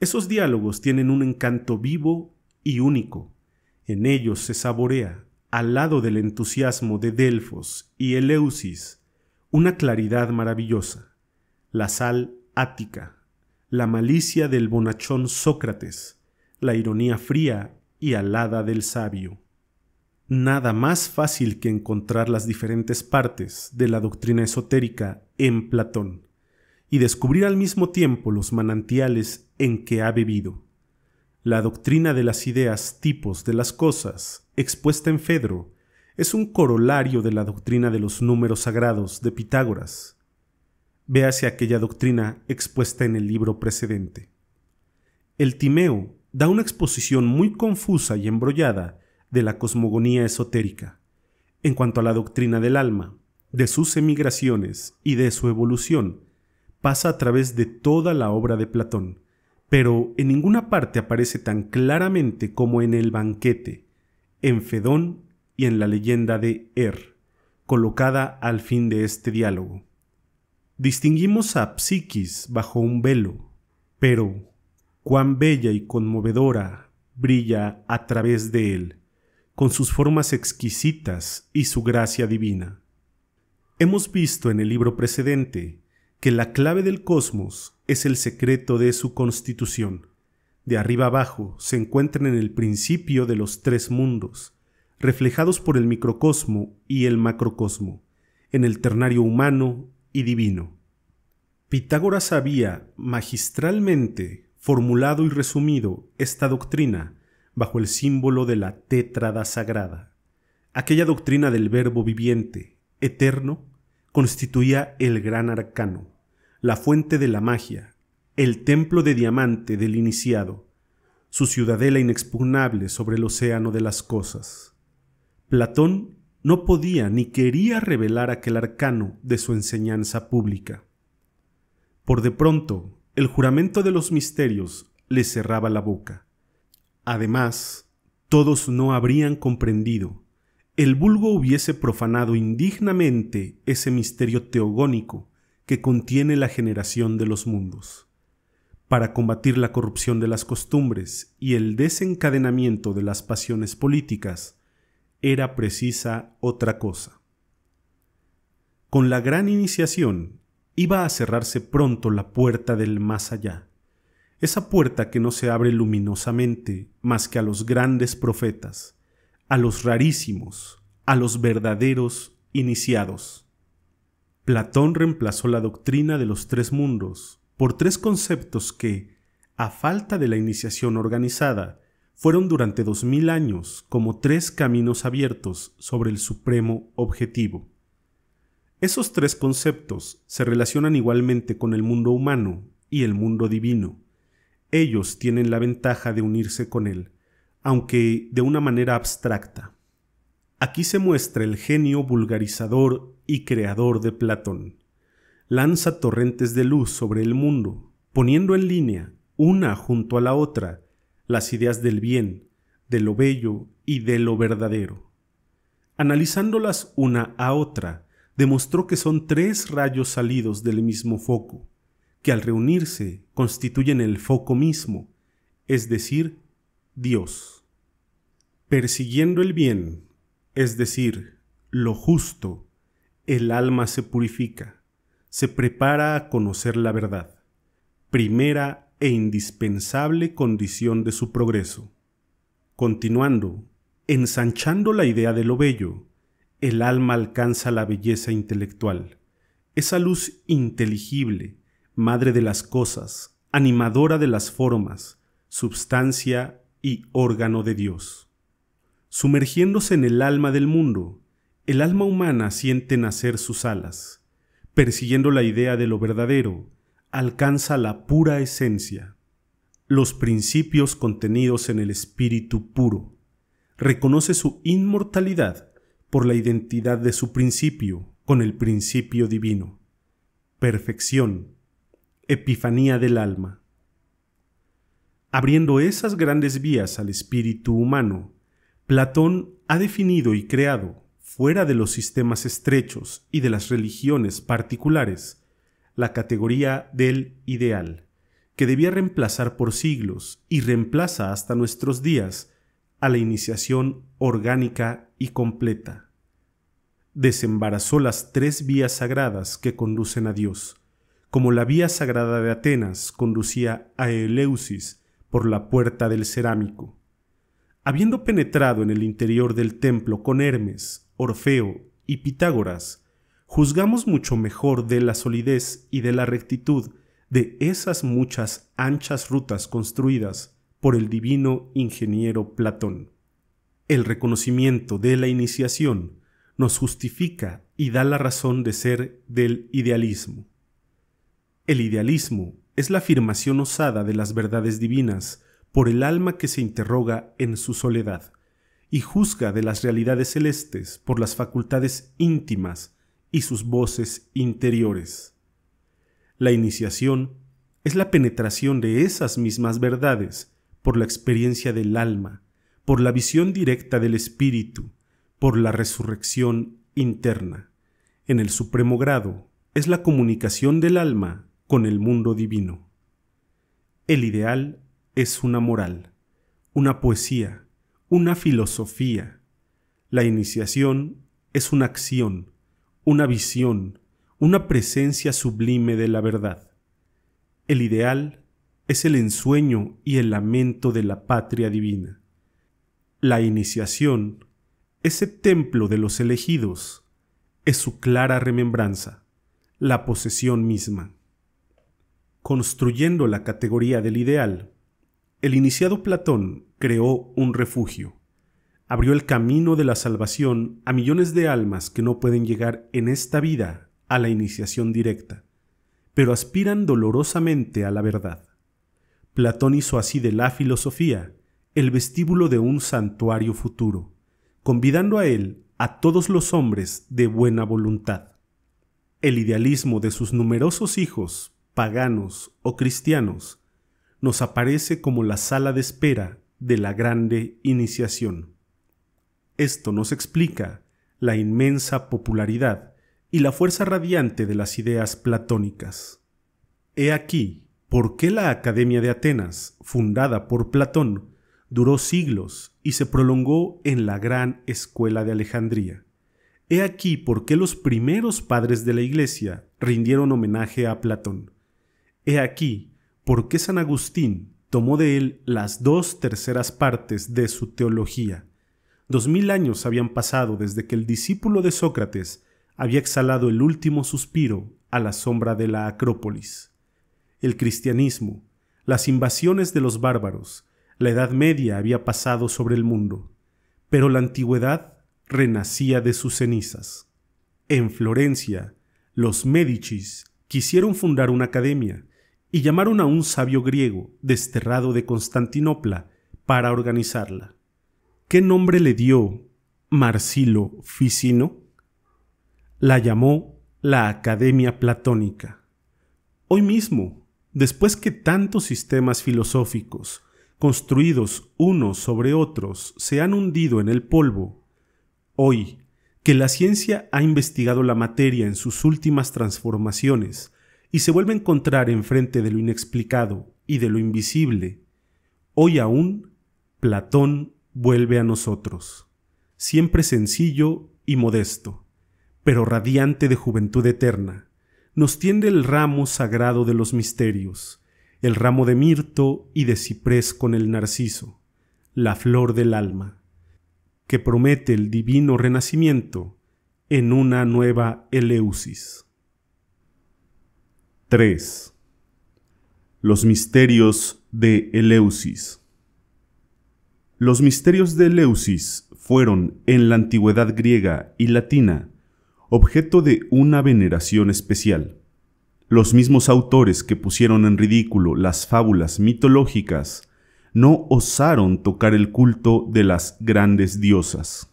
Esos diálogos tienen un encanto vivo y único. En ellos se saborea, al lado del entusiasmo de Delfos y Eleusis, una claridad maravillosa. La sal la malicia del bonachón Sócrates, la ironía fría y alada del sabio. Nada más fácil que encontrar las diferentes partes de la doctrina esotérica en Platón y descubrir al mismo tiempo los manantiales en que ha bebido. La doctrina de las ideas tipos de las cosas, expuesta en Fedro, es un corolario de la doctrina de los números sagrados de Pitágoras, Véase aquella doctrina expuesta en el libro precedente. El Timeo da una exposición muy confusa y embrollada de la cosmogonía esotérica, en cuanto a la doctrina del alma, de sus emigraciones y de su evolución, pasa a través de toda la obra de Platón, pero en ninguna parte aparece tan claramente como en el banquete, en Fedón y en la leyenda de Er, colocada al fin de este diálogo. Distinguimos a Psiquis bajo un velo, pero cuán bella y conmovedora brilla a través de él, con sus formas exquisitas y su gracia divina. Hemos visto en el libro precedente que la clave del cosmos es el secreto de su constitución. De arriba abajo se encuentran en el principio de los tres mundos, reflejados por el microcosmo y el macrocosmo, en el ternario humano divino. Pitágoras había magistralmente formulado y resumido esta doctrina bajo el símbolo de la tétrada sagrada. Aquella doctrina del verbo viviente, eterno, constituía el gran arcano, la fuente de la magia, el templo de diamante del iniciado, su ciudadela inexpugnable sobre el océano de las cosas. Platón no podía ni quería revelar aquel arcano de su enseñanza pública. Por de pronto, el juramento de los misterios le cerraba la boca. Además, todos no habrían comprendido. El vulgo hubiese profanado indignamente ese misterio teogónico que contiene la generación de los mundos. Para combatir la corrupción de las costumbres y el desencadenamiento de las pasiones políticas, era precisa otra cosa. Con la gran iniciación iba a cerrarse pronto la puerta del más allá, esa puerta que no se abre luminosamente más que a los grandes profetas, a los rarísimos, a los verdaderos iniciados. Platón reemplazó la doctrina de los tres mundos por tres conceptos que, a falta de la iniciación organizada, fueron durante dos mil años como tres caminos abiertos sobre el supremo objetivo. Esos tres conceptos se relacionan igualmente con el mundo humano y el mundo divino. Ellos tienen la ventaja de unirse con él, aunque de una manera abstracta. Aquí se muestra el genio vulgarizador y creador de Platón. Lanza torrentes de luz sobre el mundo, poniendo en línea, una junto a la otra, las ideas del bien, de lo bello y de lo verdadero. Analizándolas una a otra, demostró que son tres rayos salidos del mismo foco, que al reunirse constituyen el foco mismo, es decir, Dios. Persiguiendo el bien, es decir, lo justo, el alma se purifica, se prepara a conocer la verdad. Primera e indispensable condición de su progreso. Continuando, ensanchando la idea de lo bello, el alma alcanza la belleza intelectual, esa luz inteligible, madre de las cosas, animadora de las formas, substancia y órgano de Dios. Sumergiéndose en el alma del mundo, el alma humana siente nacer sus alas, persiguiendo la idea de lo verdadero, alcanza la pura esencia, los principios contenidos en el espíritu puro, reconoce su inmortalidad por la identidad de su principio con el principio divino, perfección, epifanía del alma. Abriendo esas grandes vías al espíritu humano, Platón ha definido y creado, fuera de los sistemas estrechos y de las religiones particulares, la categoría del ideal, que debía reemplazar por siglos y reemplaza hasta nuestros días a la iniciación orgánica y completa. Desembarazó las tres vías sagradas que conducen a Dios, como la vía sagrada de Atenas conducía a Eleusis por la puerta del cerámico. Habiendo penetrado en el interior del templo con Hermes, Orfeo y Pitágoras, juzgamos mucho mejor de la solidez y de la rectitud de esas muchas anchas rutas construidas por el divino ingeniero Platón. El reconocimiento de la iniciación nos justifica y da la razón de ser del idealismo. El idealismo es la afirmación osada de las verdades divinas por el alma que se interroga en su soledad y juzga de las realidades celestes por las facultades íntimas sus voces interiores. La iniciación es la penetración de esas mismas verdades por la experiencia del alma, por la visión directa del espíritu, por la resurrección interna. En el supremo grado es la comunicación del alma con el mundo divino. El ideal es una moral, una poesía, una filosofía. La iniciación es una acción, una visión, una presencia sublime de la verdad. El ideal es el ensueño y el lamento de la patria divina. La iniciación, ese templo de los elegidos, es su clara remembranza, la posesión misma. Construyendo la categoría del ideal, el iniciado Platón creó un refugio, abrió el camino de la salvación a millones de almas que no pueden llegar en esta vida a la iniciación directa, pero aspiran dolorosamente a la verdad. Platón hizo así de la filosofía el vestíbulo de un santuario futuro, convidando a él a todos los hombres de buena voluntad. El idealismo de sus numerosos hijos, paganos o cristianos, nos aparece como la sala de espera de la grande iniciación. Esto nos explica la inmensa popularidad y la fuerza radiante de las ideas platónicas. He aquí por qué la Academia de Atenas, fundada por Platón, duró siglos y se prolongó en la gran escuela de Alejandría. He aquí por qué los primeros padres de la Iglesia rindieron homenaje a Platón. He aquí por qué San Agustín tomó de él las dos terceras partes de su teología Dos mil años habían pasado desde que el discípulo de Sócrates había exhalado el último suspiro a la sombra de la Acrópolis. El cristianismo, las invasiones de los bárbaros, la Edad Media había pasado sobre el mundo, pero la antigüedad renacía de sus cenizas. En Florencia, los Médicis quisieron fundar una academia y llamaron a un sabio griego desterrado de Constantinopla para organizarla. ¿Qué nombre le dio Marcilo Ficino? La llamó la Academia Platónica. Hoy mismo, después que tantos sistemas filosóficos, construidos unos sobre otros, se han hundido en el polvo, hoy que la ciencia ha investigado la materia en sus últimas transformaciones y se vuelve a encontrar enfrente de lo inexplicado y de lo invisible, hoy aún Platón vuelve a nosotros, siempre sencillo y modesto, pero radiante de juventud eterna, nos tiende el ramo sagrado de los misterios, el ramo de mirto y de ciprés con el narciso, la flor del alma, que promete el divino renacimiento en una nueva Eleusis. 3. Los misterios de Eleusis. Los misterios de Eleusis fueron, en la antigüedad griega y latina, objeto de una veneración especial. Los mismos autores que pusieron en ridículo las fábulas mitológicas no osaron tocar el culto de las grandes diosas.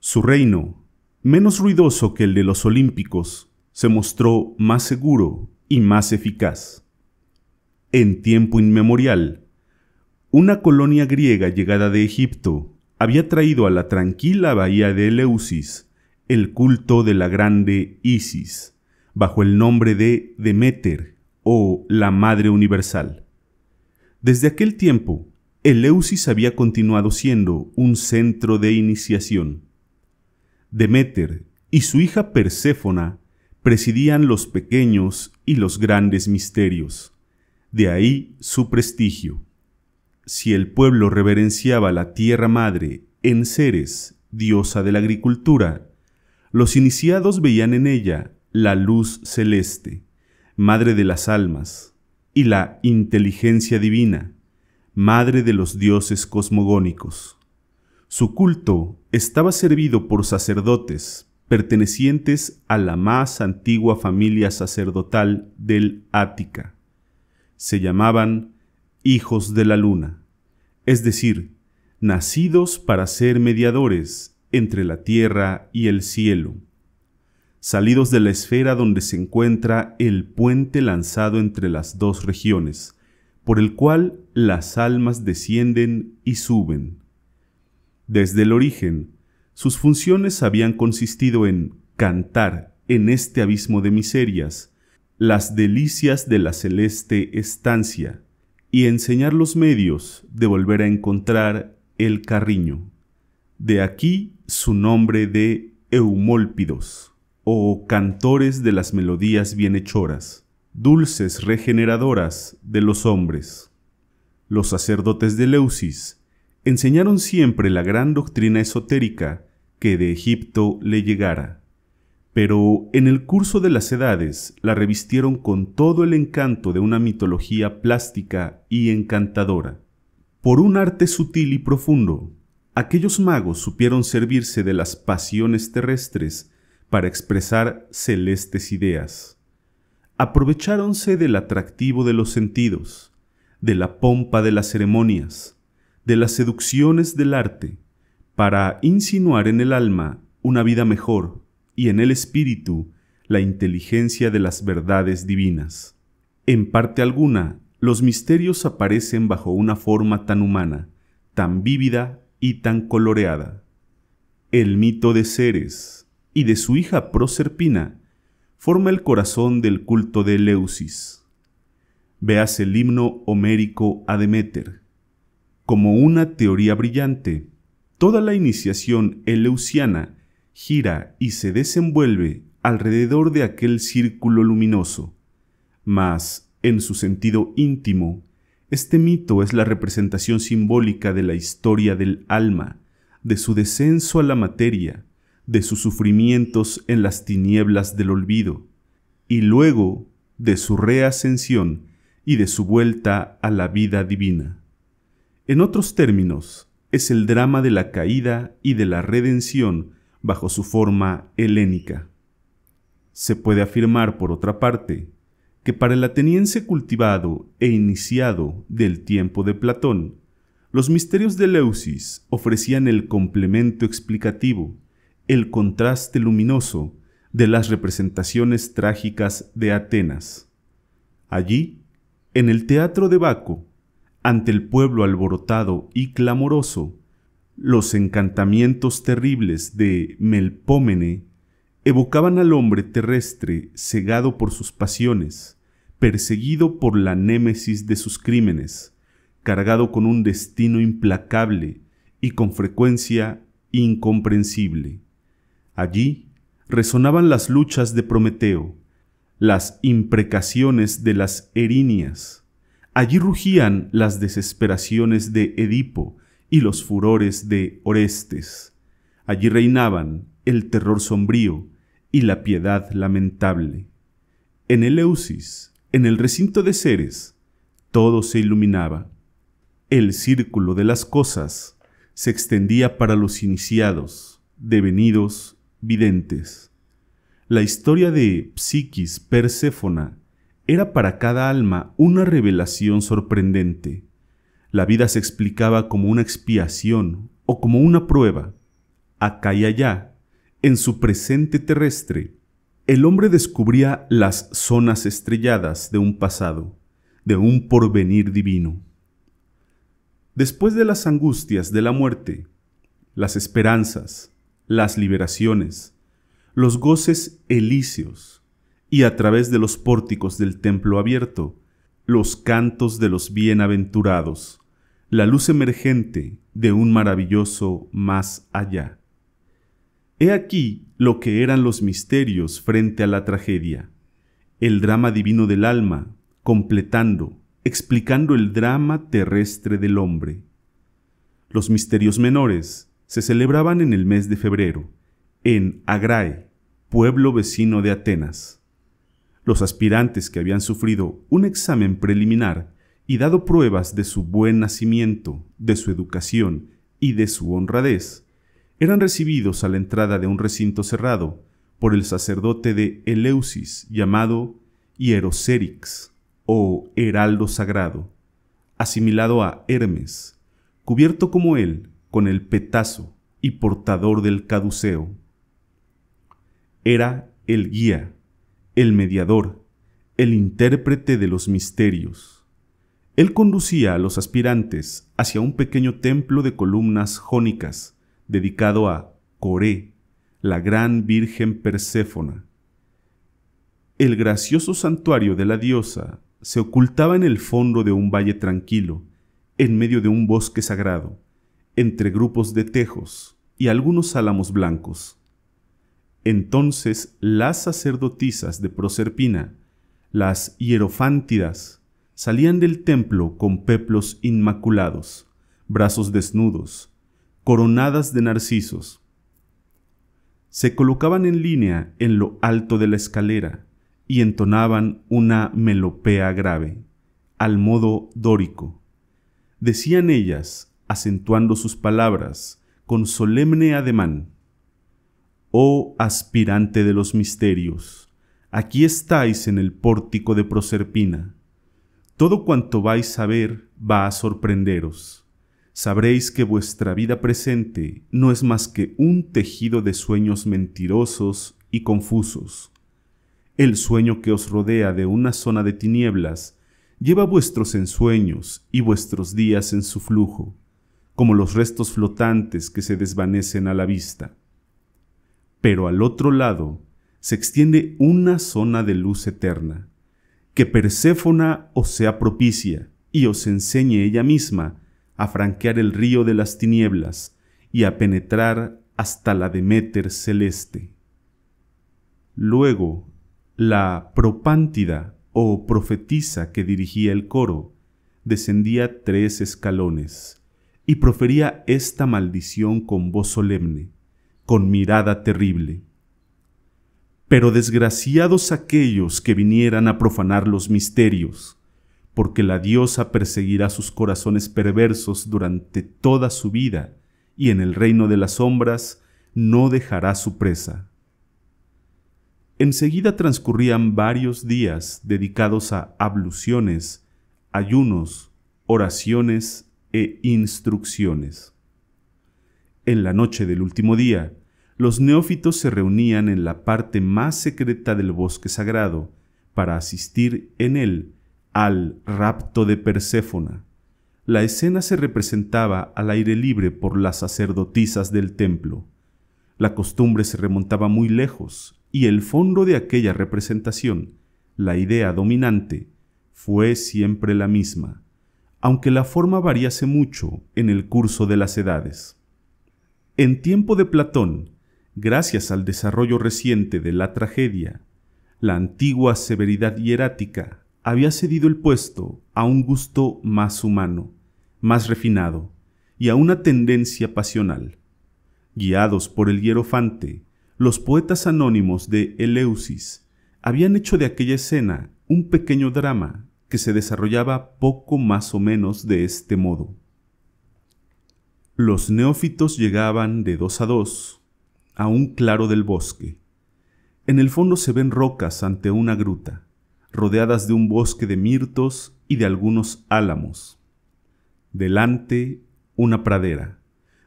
Su reino, menos ruidoso que el de los olímpicos, se mostró más seguro y más eficaz. En tiempo inmemorial, una colonia griega llegada de Egipto había traído a la tranquila bahía de Eleusis el culto de la grande Isis, bajo el nombre de Demeter o la Madre Universal. Desde aquel tiempo, Eleusis había continuado siendo un centro de iniciación. Demeter y su hija Perséfona presidían los pequeños y los grandes misterios, de ahí su prestigio. Si el pueblo reverenciaba la tierra madre, en Ceres, diosa de la agricultura, los iniciados veían en ella la luz celeste, madre de las almas, y la inteligencia divina, madre de los dioses cosmogónicos. Su culto estaba servido por sacerdotes pertenecientes a la más antigua familia sacerdotal del Ática. Se llamaban hijos de la luna, es decir, nacidos para ser mediadores entre la tierra y el cielo, salidos de la esfera donde se encuentra el puente lanzado entre las dos regiones, por el cual las almas descienden y suben. Desde el origen, sus funciones habían consistido en cantar en este abismo de miserias las delicias de la celeste estancia, y enseñar los medios de volver a encontrar el carriño. De aquí su nombre de Eumólpidos, o cantores de las melodías bienhechoras, dulces regeneradoras de los hombres. Los sacerdotes de Leusis enseñaron siempre la gran doctrina esotérica que de Egipto le llegara pero en el curso de las edades la revistieron con todo el encanto de una mitología plástica y encantadora. Por un arte sutil y profundo, aquellos magos supieron servirse de las pasiones terrestres para expresar celestes ideas. Aprovecháronse del atractivo de los sentidos, de la pompa de las ceremonias, de las seducciones del arte, para insinuar en el alma una vida mejor, y en el espíritu la inteligencia de las verdades divinas. En parte alguna, los misterios aparecen bajo una forma tan humana, tan vívida y tan coloreada. El mito de Ceres y de su hija Proserpina forma el corazón del culto de Eleusis. Veas el himno homérico a Demeter. Como una teoría brillante, toda la iniciación eleusiana gira y se desenvuelve alrededor de aquel círculo luminoso. Mas, en su sentido íntimo, este mito es la representación simbólica de la historia del alma, de su descenso a la materia, de sus sufrimientos en las tinieblas del olvido, y luego de su reascensión y de su vuelta a la vida divina. En otros términos, es el drama de la caída y de la redención bajo su forma helénica. Se puede afirmar, por otra parte, que para el ateniense cultivado e iniciado del tiempo de Platón, los misterios de Leusis ofrecían el complemento explicativo, el contraste luminoso de las representaciones trágicas de Atenas. Allí, en el teatro de Baco, ante el pueblo alborotado y clamoroso, los encantamientos terribles de Melpómene evocaban al hombre terrestre cegado por sus pasiones, perseguido por la némesis de sus crímenes, cargado con un destino implacable y con frecuencia incomprensible. Allí resonaban las luchas de Prometeo, las imprecaciones de las erinias, allí rugían las desesperaciones de Edipo y los furores de Orestes. Allí reinaban el terror sombrío y la piedad lamentable. En Eleusis, en el recinto de Ceres, todo se iluminaba. El círculo de las cosas se extendía para los iniciados, devenidos videntes. La historia de Psiquis Perséfona era para cada alma una revelación sorprendente. La vida se explicaba como una expiación o como una prueba. Acá y allá, en su presente terrestre, el hombre descubría las zonas estrelladas de un pasado, de un porvenir divino. Después de las angustias de la muerte, las esperanzas, las liberaciones, los goces elíseos, y a través de los pórticos del templo abierto, los cantos de los bienaventurados, la luz emergente de un maravilloso más allá. He aquí lo que eran los misterios frente a la tragedia, el drama divino del alma, completando, explicando el drama terrestre del hombre. Los misterios menores se celebraban en el mes de febrero, en Agrae, pueblo vecino de Atenas. Los aspirantes que habían sufrido un examen preliminar y dado pruebas de su buen nacimiento, de su educación y de su honradez, eran recibidos a la entrada de un recinto cerrado por el sacerdote de Eleusis llamado Hieroserix o Heraldo Sagrado, asimilado a Hermes, cubierto como él con el petazo y portador del caduceo. Era el guía, el mediador, el intérprete de los misterios él conducía a los aspirantes hacia un pequeño templo de columnas jónicas dedicado a Coré, la gran Virgen Perséfona. El gracioso santuario de la diosa se ocultaba en el fondo de un valle tranquilo, en medio de un bosque sagrado, entre grupos de tejos y algunos álamos blancos. Entonces las sacerdotisas de Proserpina, las hierofántidas, salían del templo con peplos inmaculados, brazos desnudos, coronadas de narcisos. Se colocaban en línea en lo alto de la escalera y entonaban una melopea grave, al modo dórico. Decían ellas, acentuando sus palabras, con solemne ademán, Oh aspirante de los misterios, aquí estáis en el pórtico de Proserpina, todo cuanto vais a ver va a sorprenderos. Sabréis que vuestra vida presente no es más que un tejido de sueños mentirosos y confusos. El sueño que os rodea de una zona de tinieblas lleva vuestros ensueños y vuestros días en su flujo, como los restos flotantes que se desvanecen a la vista. Pero al otro lado se extiende una zona de luz eterna que Perséfona os sea propicia y os enseñe ella misma a franquear el río de las tinieblas y a penetrar hasta la Deméter celeste. Luego, la propántida o profetisa que dirigía el coro descendía tres escalones y profería esta maldición con voz solemne, con mirada terrible pero desgraciados aquellos que vinieran a profanar los misterios, porque la diosa perseguirá sus corazones perversos durante toda su vida, y en el reino de las sombras no dejará su presa. Enseguida transcurrían varios días dedicados a abluciones, ayunos, oraciones e instrucciones. En la noche del último día, los neófitos se reunían en la parte más secreta del bosque sagrado para asistir en él al rapto de Perséfona. La escena se representaba al aire libre por las sacerdotisas del templo. La costumbre se remontaba muy lejos, y el fondo de aquella representación, la idea dominante, fue siempre la misma, aunque la forma variase mucho en el curso de las edades. En tiempo de Platón, gracias al desarrollo reciente de la tragedia, la antigua severidad hierática había cedido el puesto a un gusto más humano, más refinado y a una tendencia pasional. Guiados por el hierofante, los poetas anónimos de Eleusis habían hecho de aquella escena un pequeño drama que se desarrollaba poco más o menos de este modo. Los neófitos llegaban de dos a dos, a un claro del bosque. En el fondo se ven rocas ante una gruta, rodeadas de un bosque de mirtos y de algunos álamos. Delante, una pradera,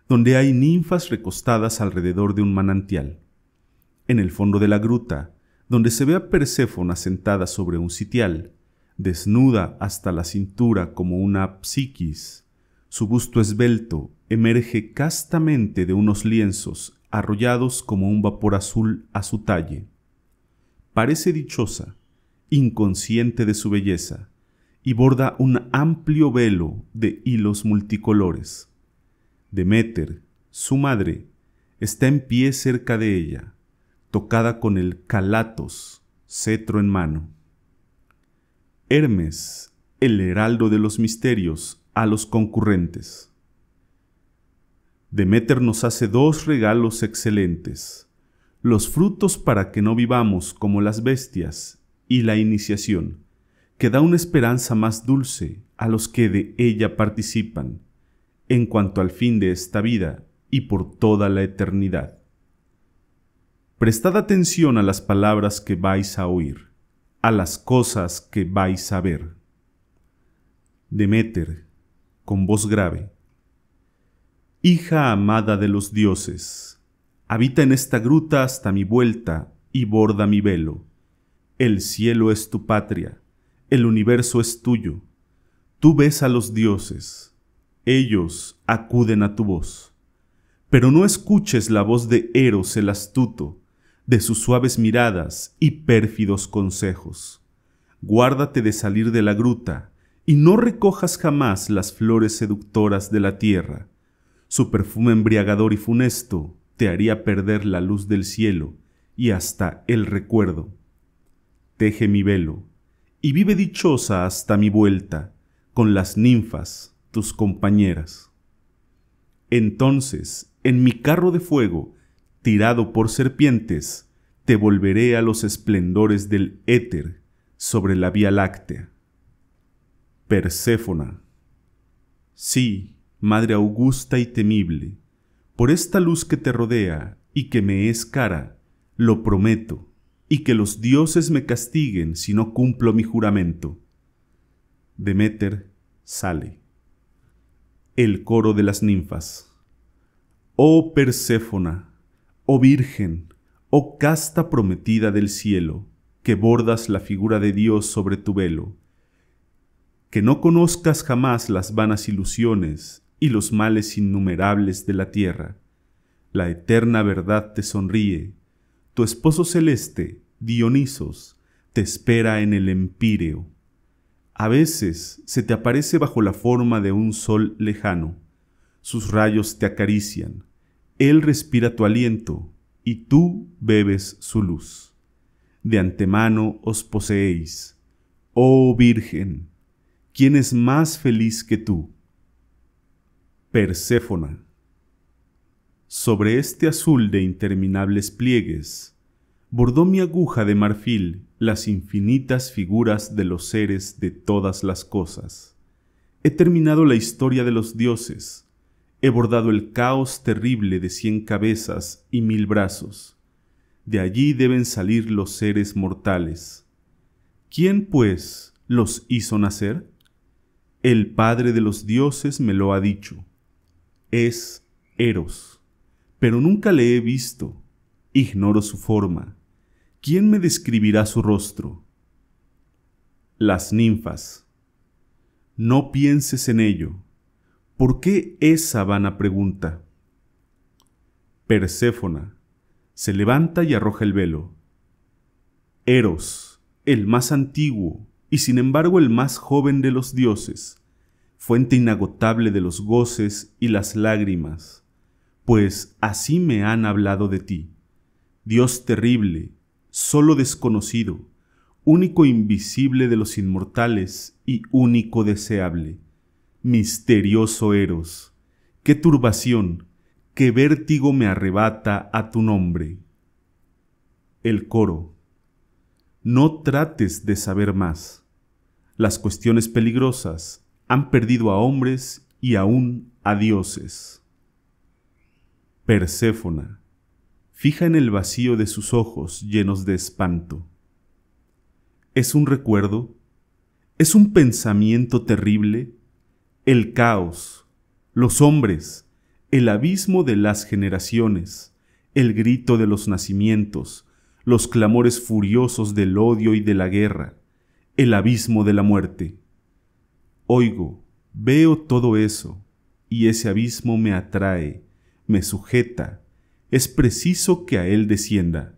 donde hay ninfas recostadas alrededor de un manantial. En el fondo de la gruta, donde se ve a Perséfona sentada sobre un sitial, desnuda hasta la cintura como una psiquis, su busto esbelto emerge castamente de unos lienzos arrollados como un vapor azul a su talle. Parece dichosa, inconsciente de su belleza, y borda un amplio velo de hilos multicolores. Demeter, su madre, está en pie cerca de ella, tocada con el calatos, cetro en mano. Hermes, el heraldo de los misterios, a los concurrentes. Demeter nos hace dos regalos excelentes, los frutos para que no vivamos como las bestias y la iniciación, que da una esperanza más dulce a los que de ella participan, en cuanto al fin de esta vida y por toda la eternidad. Prestad atención a las palabras que vais a oír, a las cosas que vais a ver. Demeter, con voz grave, Hija amada de los dioses, habita en esta gruta hasta mi vuelta y borda mi velo. El cielo es tu patria, el universo es tuyo. Tú ves a los dioses, ellos acuden a tu voz. Pero no escuches la voz de Eros el astuto, de sus suaves miradas y pérfidos consejos. Guárdate de salir de la gruta, y no recojas jamás las flores seductoras de la tierra, su perfume embriagador y funesto te haría perder la luz del cielo y hasta el recuerdo. Teje mi velo y vive dichosa hasta mi vuelta con las ninfas, tus compañeras. Entonces, en mi carro de fuego, tirado por serpientes, te volveré a los esplendores del éter sobre la Vía Láctea. Perséfona. Sí, Madre augusta y temible, por esta luz que te rodea y que me es cara, lo prometo, y que los dioses me castiguen si no cumplo mi juramento. Demeter sale. El coro de las ninfas. Oh Perséfona, oh Virgen, oh casta prometida del cielo, que bordas la figura de Dios sobre tu velo, que no conozcas jamás las vanas ilusiones y los males innumerables de la tierra. La eterna verdad te sonríe. Tu esposo celeste, Dionisos, te espera en el empíreo. A veces se te aparece bajo la forma de un sol lejano. Sus rayos te acarician. Él respira tu aliento y tú bebes su luz. De antemano os poseéis. Oh Virgen, ¿quién es más feliz que tú? Perséfona. Sobre este azul de interminables pliegues, bordó mi aguja de marfil las infinitas figuras de los seres de todas las cosas. He terminado la historia de los dioses, he bordado el caos terrible de cien cabezas y mil brazos. De allí deben salir los seres mortales. ¿Quién, pues, los hizo nacer? El Padre de los dioses me lo ha dicho es Eros, pero nunca le he visto. Ignoro su forma. ¿Quién me describirá su rostro? Las ninfas. No pienses en ello. ¿Por qué esa vana pregunta? Perséfona. Se levanta y arroja el velo. Eros, el más antiguo y sin embargo el más joven de los dioses, fuente inagotable de los goces y las lágrimas, pues así me han hablado de ti. Dios terrible, solo desconocido, único invisible de los inmortales y único deseable. Misterioso Eros, qué turbación, qué vértigo me arrebata a tu nombre. El coro. No trates de saber más. Las cuestiones peligrosas, han perdido a hombres y aún a dioses. Perséfona fija en el vacío de sus ojos llenos de espanto. ¿Es un recuerdo? ¿Es un pensamiento terrible? El caos, los hombres, el abismo de las generaciones, el grito de los nacimientos, los clamores furiosos del odio y de la guerra, el abismo de la muerte. Oigo, veo todo eso, y ese abismo me atrae, me sujeta, es preciso que a él descienda.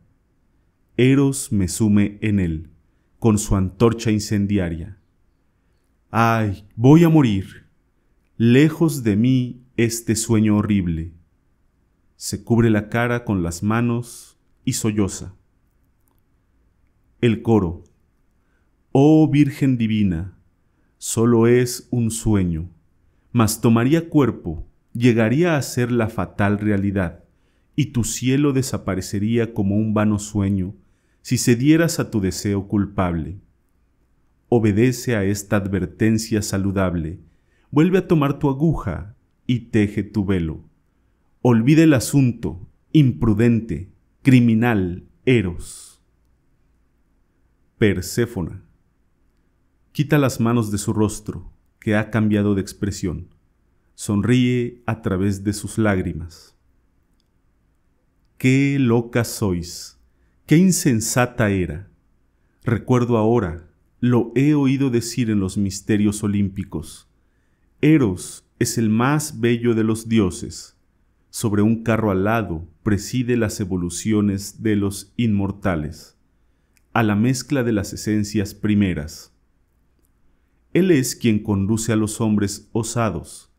Eros me sume en él, con su antorcha incendiaria. ¡Ay, voy a morir! Lejos de mí este sueño horrible. Se cubre la cara con las manos y solloza. El coro. Oh Virgen Divina, solo es un sueño, mas tomaría cuerpo, llegaría a ser la fatal realidad, y tu cielo desaparecería como un vano sueño si cedieras a tu deseo culpable. Obedece a esta advertencia saludable, vuelve a tomar tu aguja y teje tu velo. Olvida el asunto, imprudente, criminal, eros. Perséfona. Quita las manos de su rostro, que ha cambiado de expresión. Sonríe a través de sus lágrimas. Qué loca sois, qué insensata era. Recuerdo ahora, lo he oído decir en los misterios olímpicos. Eros es el más bello de los dioses. Sobre un carro alado preside las evoluciones de los inmortales, a la mezcla de las esencias primeras. Él es quien conduce a los hombres osados,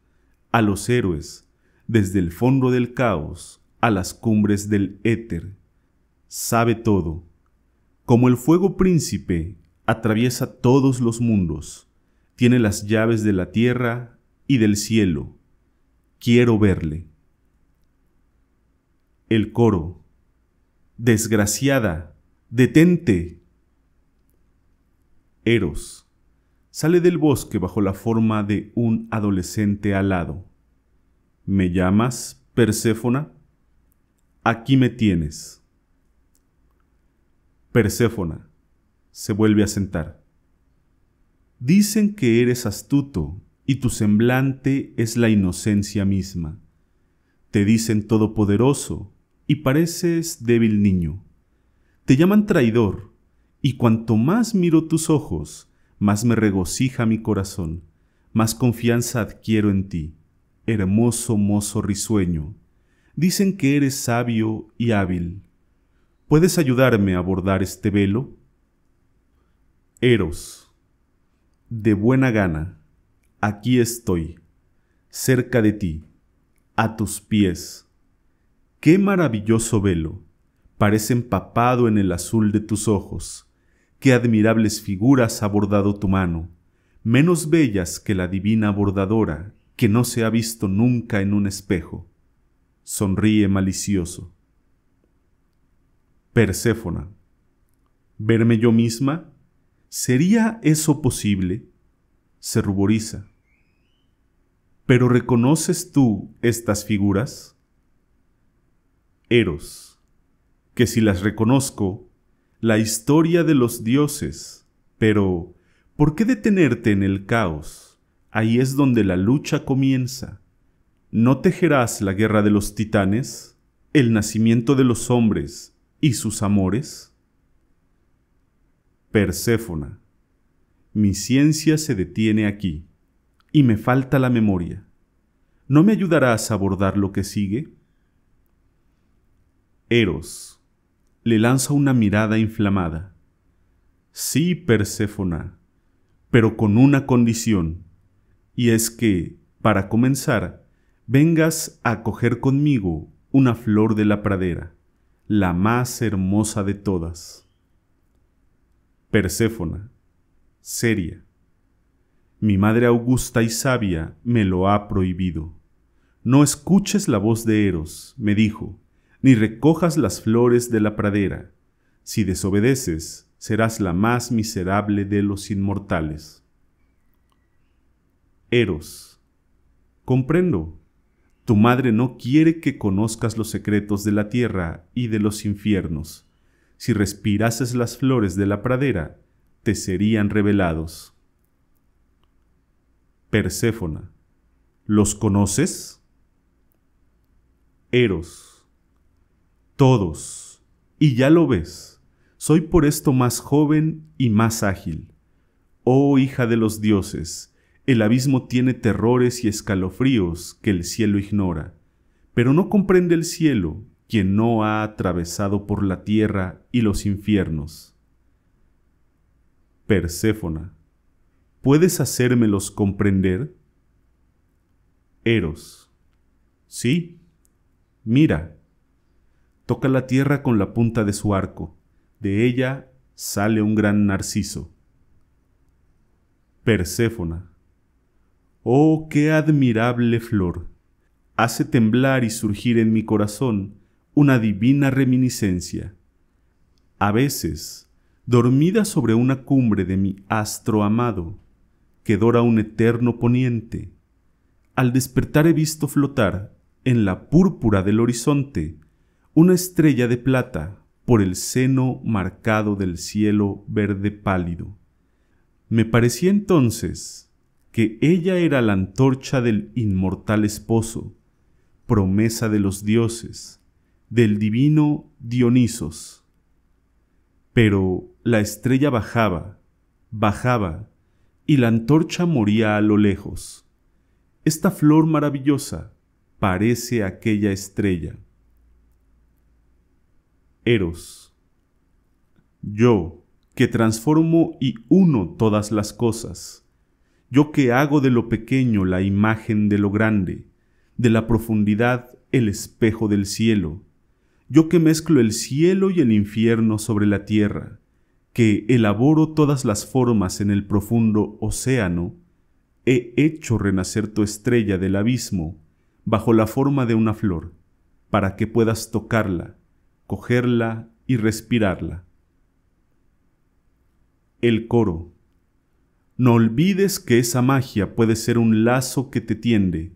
a los héroes, desde el fondo del caos a las cumbres del éter. Sabe todo. Como el fuego príncipe, atraviesa todos los mundos, tiene las llaves de la tierra y del cielo. Quiero verle. El coro. Desgraciada, detente. Eros sale del bosque bajo la forma de un adolescente alado. ¿Me llamas, Perséfona? Aquí me tienes. Perséfona se vuelve a sentar. Dicen que eres astuto y tu semblante es la inocencia misma. Te dicen todopoderoso y pareces débil niño. Te llaman traidor y cuanto más miro tus ojos, más me regocija mi corazón, más confianza adquiero en ti, hermoso mozo risueño. Dicen que eres sabio y hábil. ¿Puedes ayudarme a bordar este velo? Eros. De buena gana, aquí estoy, cerca de ti, a tus pies. Qué maravilloso velo, parece empapado en el azul de tus ojos qué admirables figuras ha bordado tu mano, menos bellas que la divina bordadora que no se ha visto nunca en un espejo. Sonríe malicioso. Perséfona. ¿Verme yo misma? ¿Sería eso posible? Se ruboriza. ¿Pero reconoces tú estas figuras? Eros. Que si las reconozco, la historia de los dioses, pero ¿por qué detenerte en el caos? Ahí es donde la lucha comienza. ¿No tejerás la guerra de los titanes, el nacimiento de los hombres y sus amores? Perséfona, mi ciencia se detiene aquí, y me falta la memoria. ¿No me ayudarás a abordar lo que sigue? Eros, le lanza una mirada inflamada. Sí, Perséfona, pero con una condición, y es que, para comenzar, vengas a coger conmigo una flor de la pradera, la más hermosa de todas. Perséfona, seria. Mi madre augusta y sabia me lo ha prohibido. No escuches la voz de Eros, me dijo, ni recojas las flores de la pradera. Si desobedeces, serás la más miserable de los inmortales. Eros. Comprendo. Tu madre no quiere que conozcas los secretos de la tierra y de los infiernos. Si respirases las flores de la pradera, te serían revelados. Perséfona. ¿Los conoces? Eros todos. Y ya lo ves, soy por esto más joven y más ágil. Oh hija de los dioses, el abismo tiene terrores y escalofríos que el cielo ignora, pero no comprende el cielo quien no ha atravesado por la tierra y los infiernos. Perséfona, ¿puedes hacérmelos comprender? Eros, sí, mira, toca la tierra con la punta de su arco, de ella sale un gran narciso. Perséfona. Oh, qué admirable flor. Hace temblar y surgir en mi corazón una divina reminiscencia. A veces, dormida sobre una cumbre de mi astro amado, que dora un eterno poniente, al despertar he visto flotar, en la púrpura del horizonte, una estrella de plata por el seno marcado del cielo verde pálido. Me parecía entonces que ella era la antorcha del inmortal esposo, promesa de los dioses, del divino Dionisos. Pero la estrella bajaba, bajaba, y la antorcha moría a lo lejos. Esta flor maravillosa parece aquella estrella. Yo, que transformo y uno todas las cosas. Yo que hago de lo pequeño la imagen de lo grande, de la profundidad el espejo del cielo. Yo que mezclo el cielo y el infierno sobre la tierra, que elaboro todas las formas en el profundo océano, he hecho renacer tu estrella del abismo bajo la forma de una flor, para que puedas tocarla cogerla y respirarla. El coro. No olvides que esa magia puede ser un lazo que te tiende.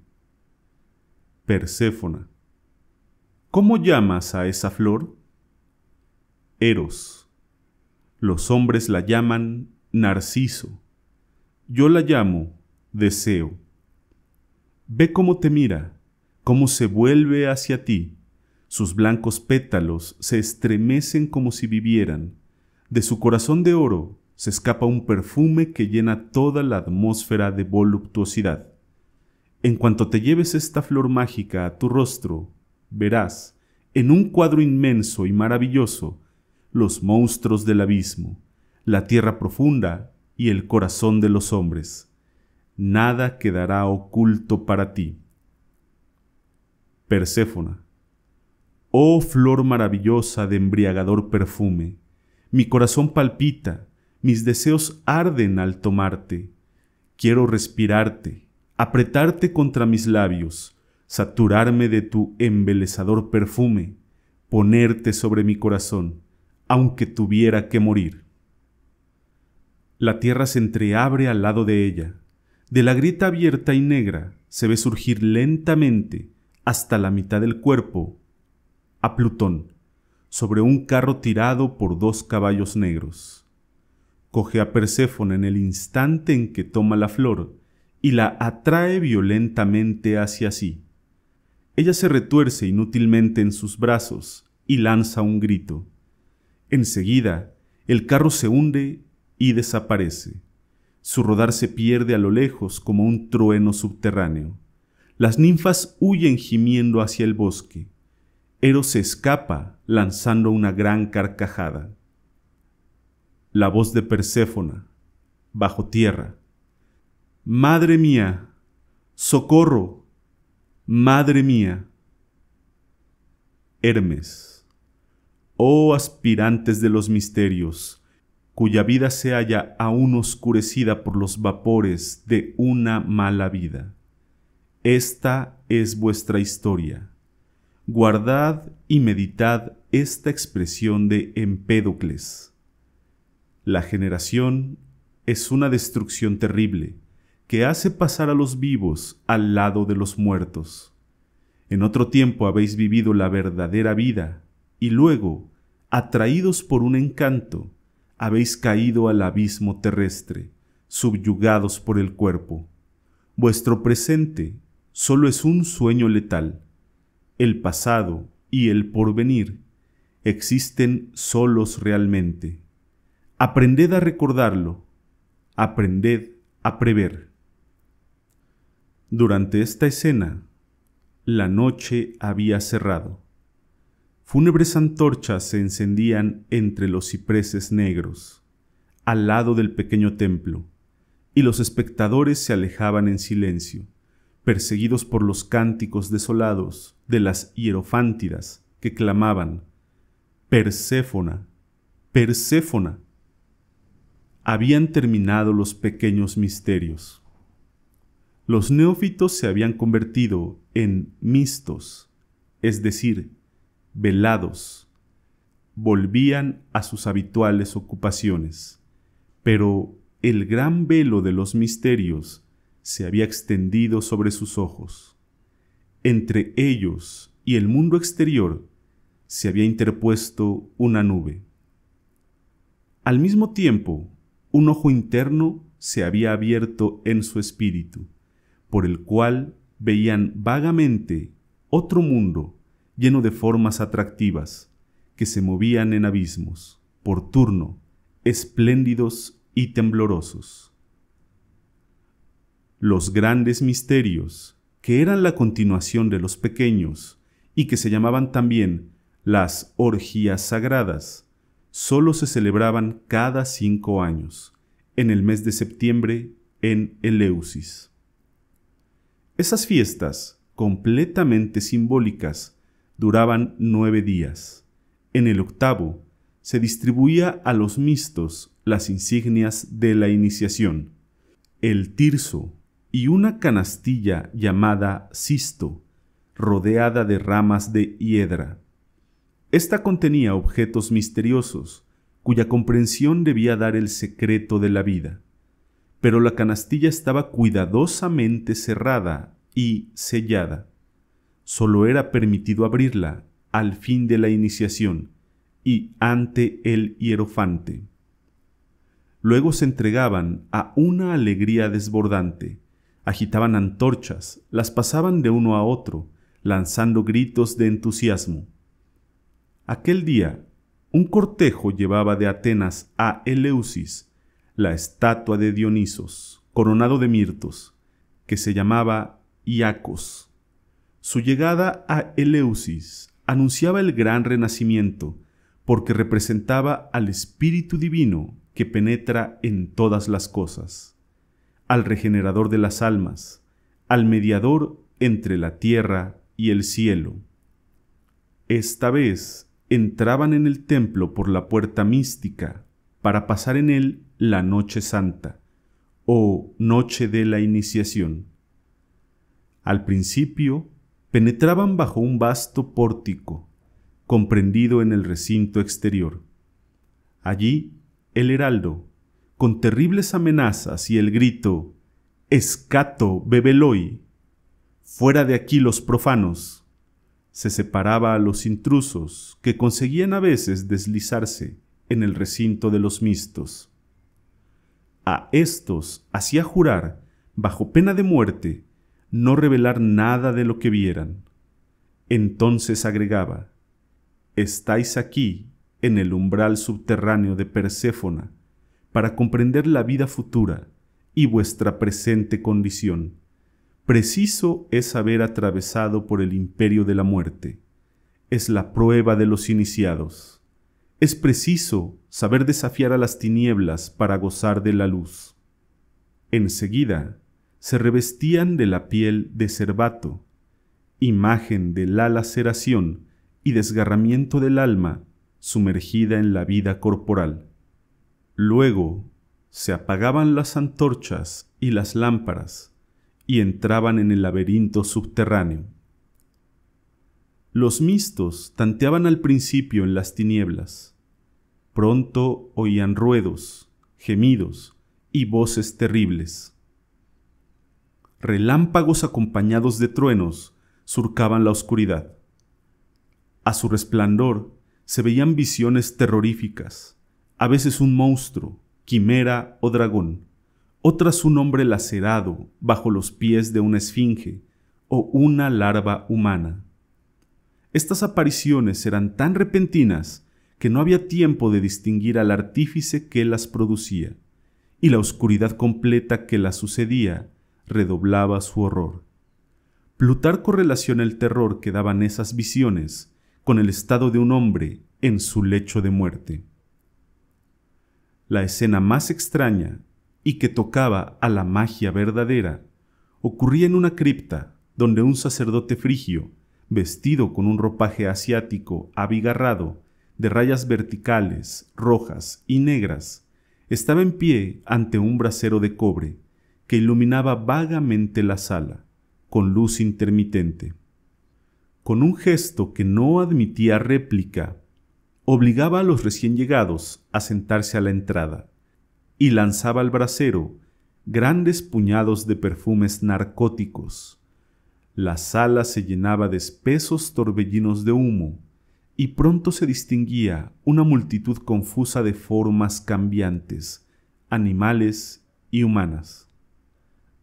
Perséfona. ¿Cómo llamas a esa flor? Eros. Los hombres la llaman Narciso. Yo la llamo Deseo. Ve cómo te mira, cómo se vuelve hacia ti. Sus blancos pétalos se estremecen como si vivieran. De su corazón de oro se escapa un perfume que llena toda la atmósfera de voluptuosidad. En cuanto te lleves esta flor mágica a tu rostro, verás, en un cuadro inmenso y maravilloso, los monstruos del abismo, la tierra profunda y el corazón de los hombres. Nada quedará oculto para ti. Perséfona. Oh flor maravillosa de embriagador perfume, mi corazón palpita, mis deseos arden al tomarte. Quiero respirarte, apretarte contra mis labios, saturarme de tu embelezador perfume, ponerte sobre mi corazón, aunque tuviera que morir. La tierra se entreabre al lado de ella. De la grieta abierta y negra se ve surgir lentamente, hasta la mitad del cuerpo, a Plutón sobre un carro tirado por dos caballos negros. Coge a Perséfone en el instante en que toma la flor y la atrae violentamente hacia sí. Ella se retuerce inútilmente en sus brazos y lanza un grito. Enseguida, el carro se hunde y desaparece. Su rodar se pierde a lo lejos como un trueno subterráneo. Las ninfas huyen gimiendo hacia el bosque. Eros se escapa lanzando una gran carcajada. La voz de Perséfona, bajo tierra. Madre mía, socorro, madre mía. Hermes, oh aspirantes de los misterios, cuya vida se halla aún oscurecida por los vapores de una mala vida. Esta es vuestra historia guardad y meditad esta expresión de Empédocles. La generación es una destrucción terrible que hace pasar a los vivos al lado de los muertos. En otro tiempo habéis vivido la verdadera vida y luego, atraídos por un encanto, habéis caído al abismo terrestre, subyugados por el cuerpo. Vuestro presente solo es un sueño letal el pasado y el porvenir existen solos realmente. Aprended a recordarlo, aprended a prever. Durante esta escena, la noche había cerrado. Fúnebres antorchas se encendían entre los cipreses negros, al lado del pequeño templo, y los espectadores se alejaban en silencio perseguidos por los cánticos desolados de las hierofántidas que clamaban, Perséfona, Perséfona. Habían terminado los pequeños misterios. Los neófitos se habían convertido en mistos, es decir, velados. Volvían a sus habituales ocupaciones, pero el gran velo de los misterios se había extendido sobre sus ojos. Entre ellos y el mundo exterior se había interpuesto una nube. Al mismo tiempo, un ojo interno se había abierto en su espíritu, por el cual veían vagamente otro mundo lleno de formas atractivas que se movían en abismos, por turno, espléndidos y temblorosos los grandes misterios, que eran la continuación de los pequeños, y que se llamaban también las orgías sagradas, solo se celebraban cada cinco años, en el mes de septiembre en Eleusis. Esas fiestas, completamente simbólicas, duraban nueve días. En el octavo, se distribuía a los mixtos las insignias de la iniciación, el tirso, y una canastilla llamada cisto, rodeada de ramas de hiedra. Esta contenía objetos misteriosos, cuya comprensión debía dar el secreto de la vida. Pero la canastilla estaba cuidadosamente cerrada y sellada. Solo era permitido abrirla al fin de la iniciación y ante el hierofante. Luego se entregaban a una alegría desbordante, agitaban antorchas, las pasaban de uno a otro, lanzando gritos de entusiasmo. Aquel día, un cortejo llevaba de Atenas a Eleusis, la estatua de Dionisos, coronado de mirtos, que se llamaba Iacos. Su llegada a Eleusis anunciaba el gran renacimiento, porque representaba al Espíritu Divino que penetra en todas las cosas al regenerador de las almas, al mediador entre la tierra y el cielo. Esta vez entraban en el templo por la puerta mística para pasar en él la noche santa, o noche de la iniciación. Al principio, penetraban bajo un vasto pórtico, comprendido en el recinto exterior. Allí, el heraldo, con terribles amenazas y el grito Escato bebeloi, fuera de aquí los profanos, se separaba a los intrusos que conseguían a veces deslizarse en el recinto de los mistos. A estos hacía jurar, bajo pena de muerte, no revelar nada de lo que vieran. Entonces agregaba, Estáis aquí, en el umbral subterráneo de Perséfona, para comprender la vida futura y vuestra presente condición. Preciso es haber atravesado por el imperio de la muerte. Es la prueba de los iniciados. Es preciso saber desafiar a las tinieblas para gozar de la luz. Enseguida se revestían de la piel de cervato, imagen de la laceración y desgarramiento del alma sumergida en la vida corporal. Luego se apagaban las antorchas y las lámparas y entraban en el laberinto subterráneo. Los mistos tanteaban al principio en las tinieblas. Pronto oían ruedos, gemidos y voces terribles. Relámpagos acompañados de truenos surcaban la oscuridad. A su resplandor se veían visiones terroríficas a veces un monstruo, quimera o dragón, otras un hombre lacerado bajo los pies de una esfinge o una larva humana. Estas apariciones eran tan repentinas que no había tiempo de distinguir al artífice que las producía, y la oscuridad completa que las sucedía redoblaba su horror. Plutarco relaciona el terror que daban esas visiones con el estado de un hombre en su lecho de muerte la escena más extraña y que tocaba a la magia verdadera, ocurría en una cripta donde un sacerdote frigio, vestido con un ropaje asiático abigarrado, de rayas verticales, rojas y negras, estaba en pie ante un brasero de cobre que iluminaba vagamente la sala, con luz intermitente. Con un gesto que no admitía réplica obligaba a los recién llegados a sentarse a la entrada y lanzaba al brasero grandes puñados de perfumes narcóticos. La sala se llenaba de espesos torbellinos de humo y pronto se distinguía una multitud confusa de formas cambiantes, animales y humanas.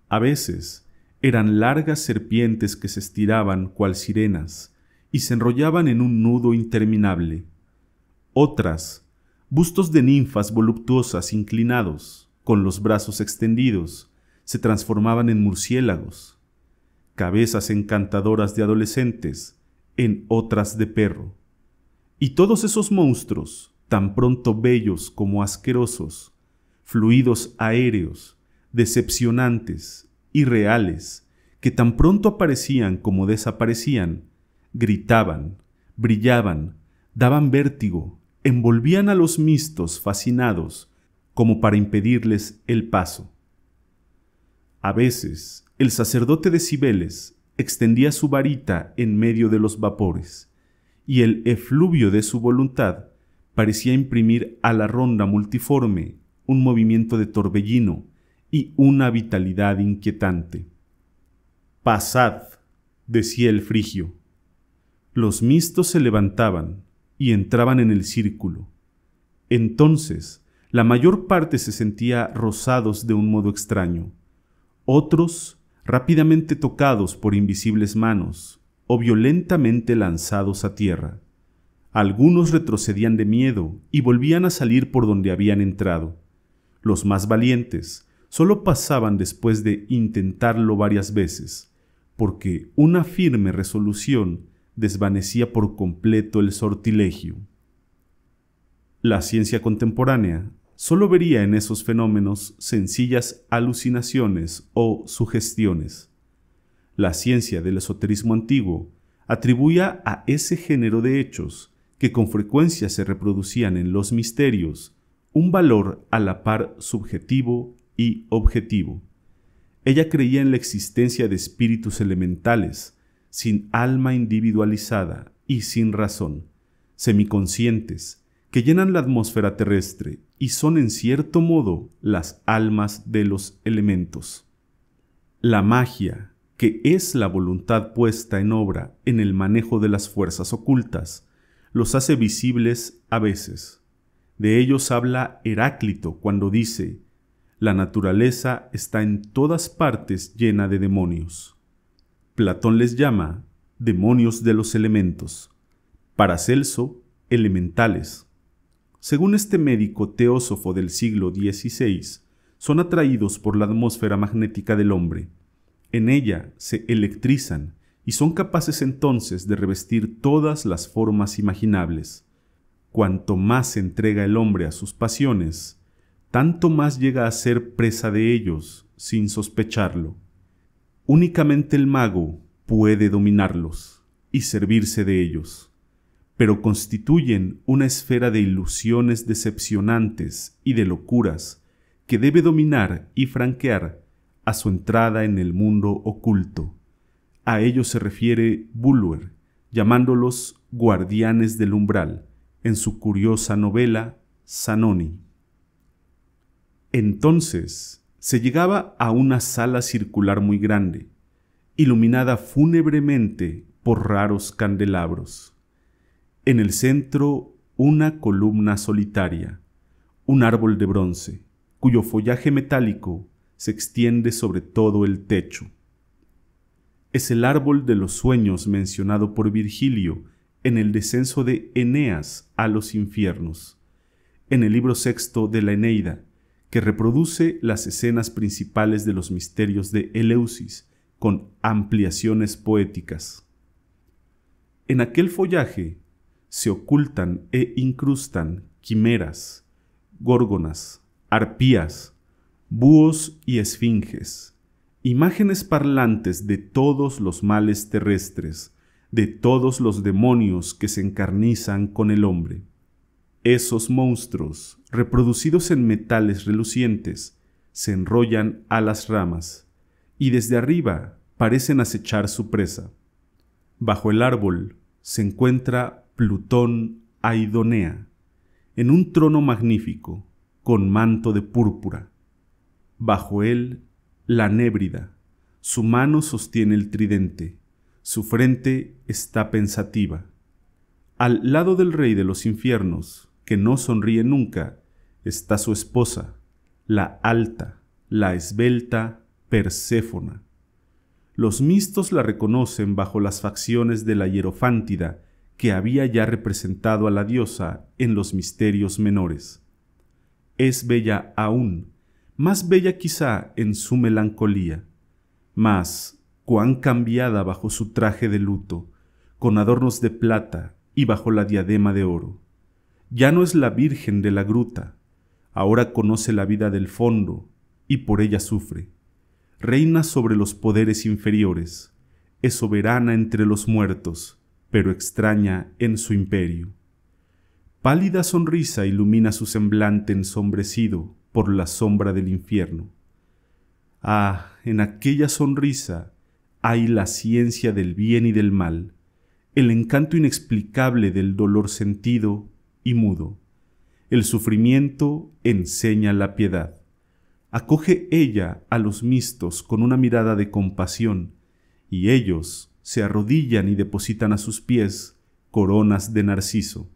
A veces eran largas serpientes que se estiraban cual sirenas y se enrollaban en un nudo interminable otras, bustos de ninfas voluptuosas inclinados, con los brazos extendidos, se transformaban en murciélagos. Cabezas encantadoras de adolescentes, en otras de perro. Y todos esos monstruos, tan pronto bellos como asquerosos, fluidos aéreos, decepcionantes, irreales, que tan pronto aparecían como desaparecían, gritaban, brillaban, daban vértigo, envolvían a los mistos fascinados como para impedirles el paso. A veces, el sacerdote de Cibeles extendía su varita en medio de los vapores, y el efluvio de su voluntad parecía imprimir a la ronda multiforme un movimiento de torbellino y una vitalidad inquietante. Pasad, decía el frigio. Los mistos se levantaban, y entraban en el círculo. Entonces, la mayor parte se sentía rozados de un modo extraño, otros rápidamente tocados por invisibles manos o violentamente lanzados a tierra. Algunos retrocedían de miedo y volvían a salir por donde habían entrado. Los más valientes solo pasaban después de intentarlo varias veces, porque una firme resolución desvanecía por completo el sortilegio. La ciencia contemporánea solo vería en esos fenómenos sencillas alucinaciones o sugestiones. La ciencia del esoterismo antiguo atribuía a ese género de hechos, que con frecuencia se reproducían en los misterios, un valor a la par subjetivo y objetivo. Ella creía en la existencia de espíritus elementales, sin alma individualizada y sin razón, semiconscientes, que llenan la atmósfera terrestre y son en cierto modo las almas de los elementos. La magia, que es la voluntad puesta en obra en el manejo de las fuerzas ocultas, los hace visibles a veces. De ellos habla Heráclito cuando dice, La naturaleza está en todas partes llena de demonios. Platón les llama demonios de los elementos, Para Celso, elementales. Según este médico teósofo del siglo XVI, son atraídos por la atmósfera magnética del hombre. En ella se electrizan y son capaces entonces de revestir todas las formas imaginables. Cuanto más se entrega el hombre a sus pasiones, tanto más llega a ser presa de ellos sin sospecharlo. Únicamente el mago puede dominarlos y servirse de ellos, pero constituyen una esfera de ilusiones decepcionantes y de locuras que debe dominar y franquear a su entrada en el mundo oculto. A ello se refiere Bulwer, llamándolos guardianes del umbral, en su curiosa novela Sanoni. Entonces, se llegaba a una sala circular muy grande, iluminada fúnebremente por raros candelabros. En el centro una columna solitaria, un árbol de bronce, cuyo follaje metálico se extiende sobre todo el techo. Es el árbol de los sueños mencionado por Virgilio en el descenso de Eneas a los infiernos, en el libro sexto de la Eneida, que reproduce las escenas principales de los misterios de Eleusis, con ampliaciones poéticas. En aquel follaje se ocultan e incrustan quimeras, górgonas, arpías, búhos y esfinges, imágenes parlantes de todos los males terrestres, de todos los demonios que se encarnizan con el hombre. Esos monstruos, reproducidos en metales relucientes, se enrollan a las ramas, y desde arriba parecen acechar su presa. Bajo el árbol se encuentra Plutón Aidonea, en un trono magnífico, con manto de púrpura. Bajo él, la nébrida, su mano sostiene el tridente, su frente está pensativa. Al lado del rey de los infiernos, no sonríe nunca, está su esposa, la alta, la esbelta Perséfona. Los mistos la reconocen bajo las facciones de la hierofántida que había ya representado a la diosa en los misterios menores. Es bella aún, más bella quizá en su melancolía, mas cuán cambiada bajo su traje de luto, con adornos de plata y bajo la diadema de oro. Ya no es la virgen de la gruta, ahora conoce la vida del fondo y por ella sufre. Reina sobre los poderes inferiores, es soberana entre los muertos, pero extraña en su imperio. Pálida sonrisa ilumina su semblante ensombrecido por la sombra del infierno. Ah, en aquella sonrisa hay la ciencia del bien y del mal, el encanto inexplicable del dolor sentido y mudo. El sufrimiento enseña la piedad. Acoge ella a los mistos con una mirada de compasión, y ellos se arrodillan y depositan a sus pies coronas de narciso.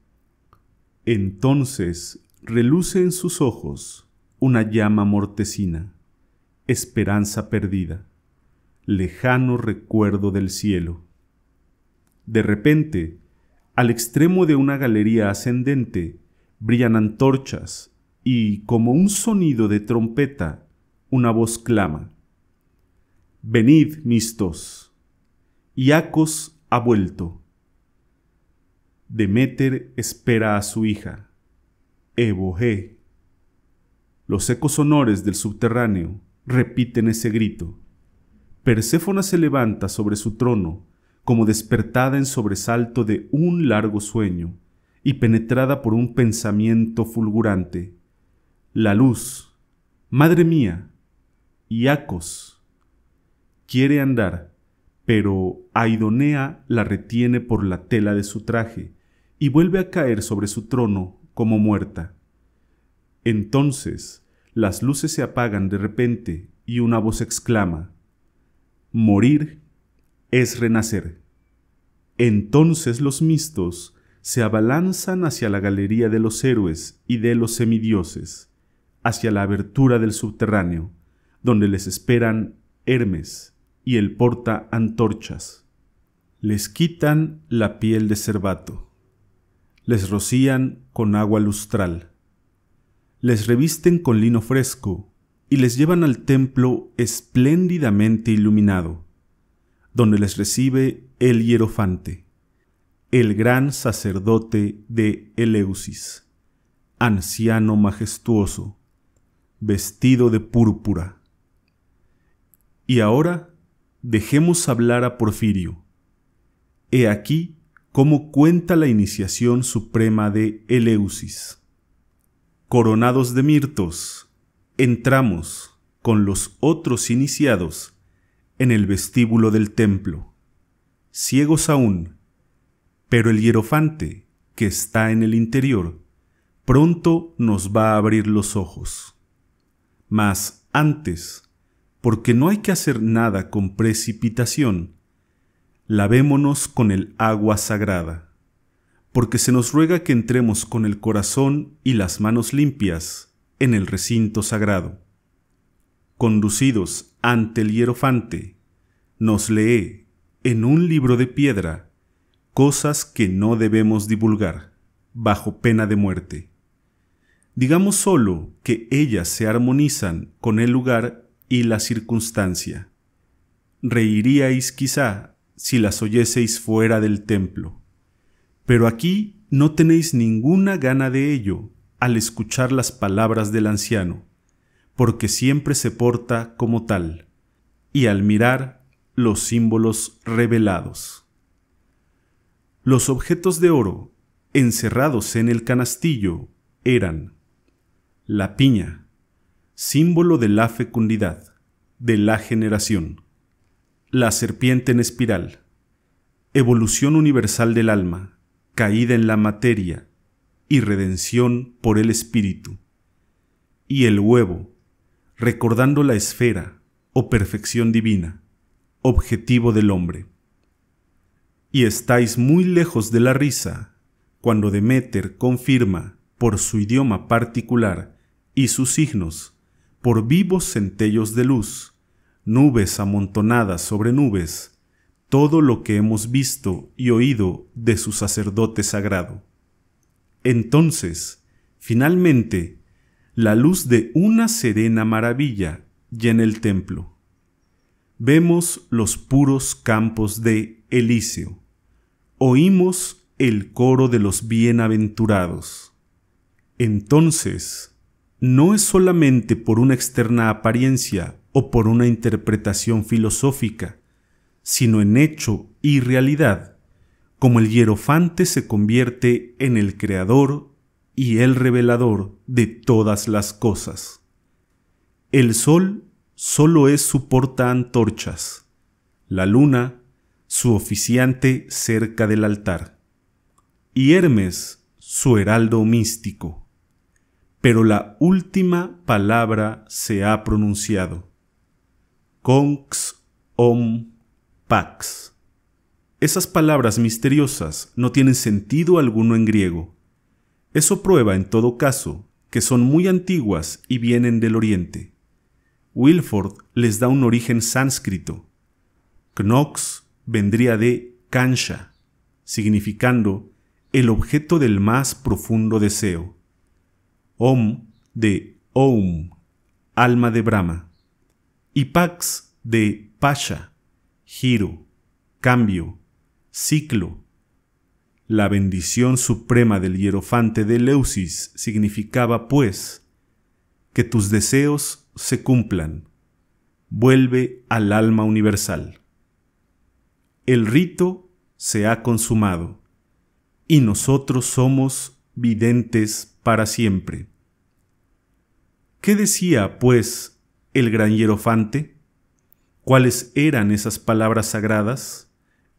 Entonces reluce en sus ojos una llama mortecina, esperanza perdida, lejano recuerdo del cielo. De repente, al extremo de una galería ascendente brillan antorchas y, como un sonido de trompeta, una voz clama. Venid, mistos. Iacos ha vuelto. Demeter espera a su hija. Evohe. Los ecos sonores del subterráneo repiten ese grito. Perséfona se levanta sobre su trono como despertada en sobresalto de un largo sueño y penetrada por un pensamiento fulgurante. La luz, madre mía, Iacos, quiere andar, pero Aidonea la retiene por la tela de su traje y vuelve a caer sobre su trono como muerta. Entonces, las luces se apagan de repente y una voz exclama, Morir es renacer. Entonces los mistos se abalanzan hacia la galería de los héroes y de los semidioses, hacia la abertura del subterráneo, donde les esperan Hermes y el porta antorchas. Les quitan la piel de cervato, les rocían con agua lustral, les revisten con lino fresco y les llevan al templo espléndidamente iluminado donde les recibe el hierofante, el gran sacerdote de Eleusis, anciano majestuoso, vestido de púrpura. Y ahora dejemos hablar a Porfirio. He aquí cómo cuenta la iniciación suprema de Eleusis. Coronados de mirtos, entramos con los otros iniciados en el vestíbulo del templo, ciegos aún, pero el hierofante, que está en el interior, pronto nos va a abrir los ojos. Mas antes, porque no hay que hacer nada con precipitación, lavémonos con el agua sagrada, porque se nos ruega que entremos con el corazón y las manos limpias en el recinto sagrado conducidos ante el hierofante, nos lee en un libro de piedra cosas que no debemos divulgar, bajo pena de muerte. Digamos solo que ellas se armonizan con el lugar y la circunstancia. Reiríais quizá si las oyeseis fuera del templo. Pero aquí no tenéis ninguna gana de ello al escuchar las palabras del anciano porque siempre se porta como tal, y al mirar los símbolos revelados. Los objetos de oro encerrados en el canastillo eran la piña, símbolo de la fecundidad, de la generación, la serpiente en espiral, evolución universal del alma, caída en la materia y redención por el espíritu, y el huevo, recordando la esfera o perfección divina, objetivo del hombre. Y estáis muy lejos de la risa cuando Demeter confirma por su idioma particular y sus signos, por vivos centellos de luz, nubes amontonadas sobre nubes, todo lo que hemos visto y oído de su sacerdote sagrado. Entonces, finalmente, la luz de una serena maravilla llena el templo. Vemos los puros campos de Elíseo. Oímos el coro de los bienaventurados. Entonces, no es solamente por una externa apariencia o por una interpretación filosófica, sino en hecho y realidad, como el hierofante se convierte en el creador y el revelador de todas las cosas. El sol solo es su porta antorchas, la luna su oficiante cerca del altar, y Hermes su heraldo místico. Pero la última palabra se ha pronunciado. Conx om pax. Esas palabras misteriosas no tienen sentido alguno en griego eso prueba, en todo caso, que son muy antiguas y vienen del Oriente. Wilford les da un origen sánscrito. Knox vendría de Kansha, significando el objeto del más profundo deseo. Om de Om, alma de Brahma. Y Pax de Pasha, giro, cambio, ciclo, la bendición suprema del hierofante de Leucis significaba, pues, que tus deseos se cumplan. Vuelve al alma universal. El rito se ha consumado y nosotros somos videntes para siempre. ¿Qué decía, pues, el gran hierofante? ¿Cuáles eran esas palabras sagradas?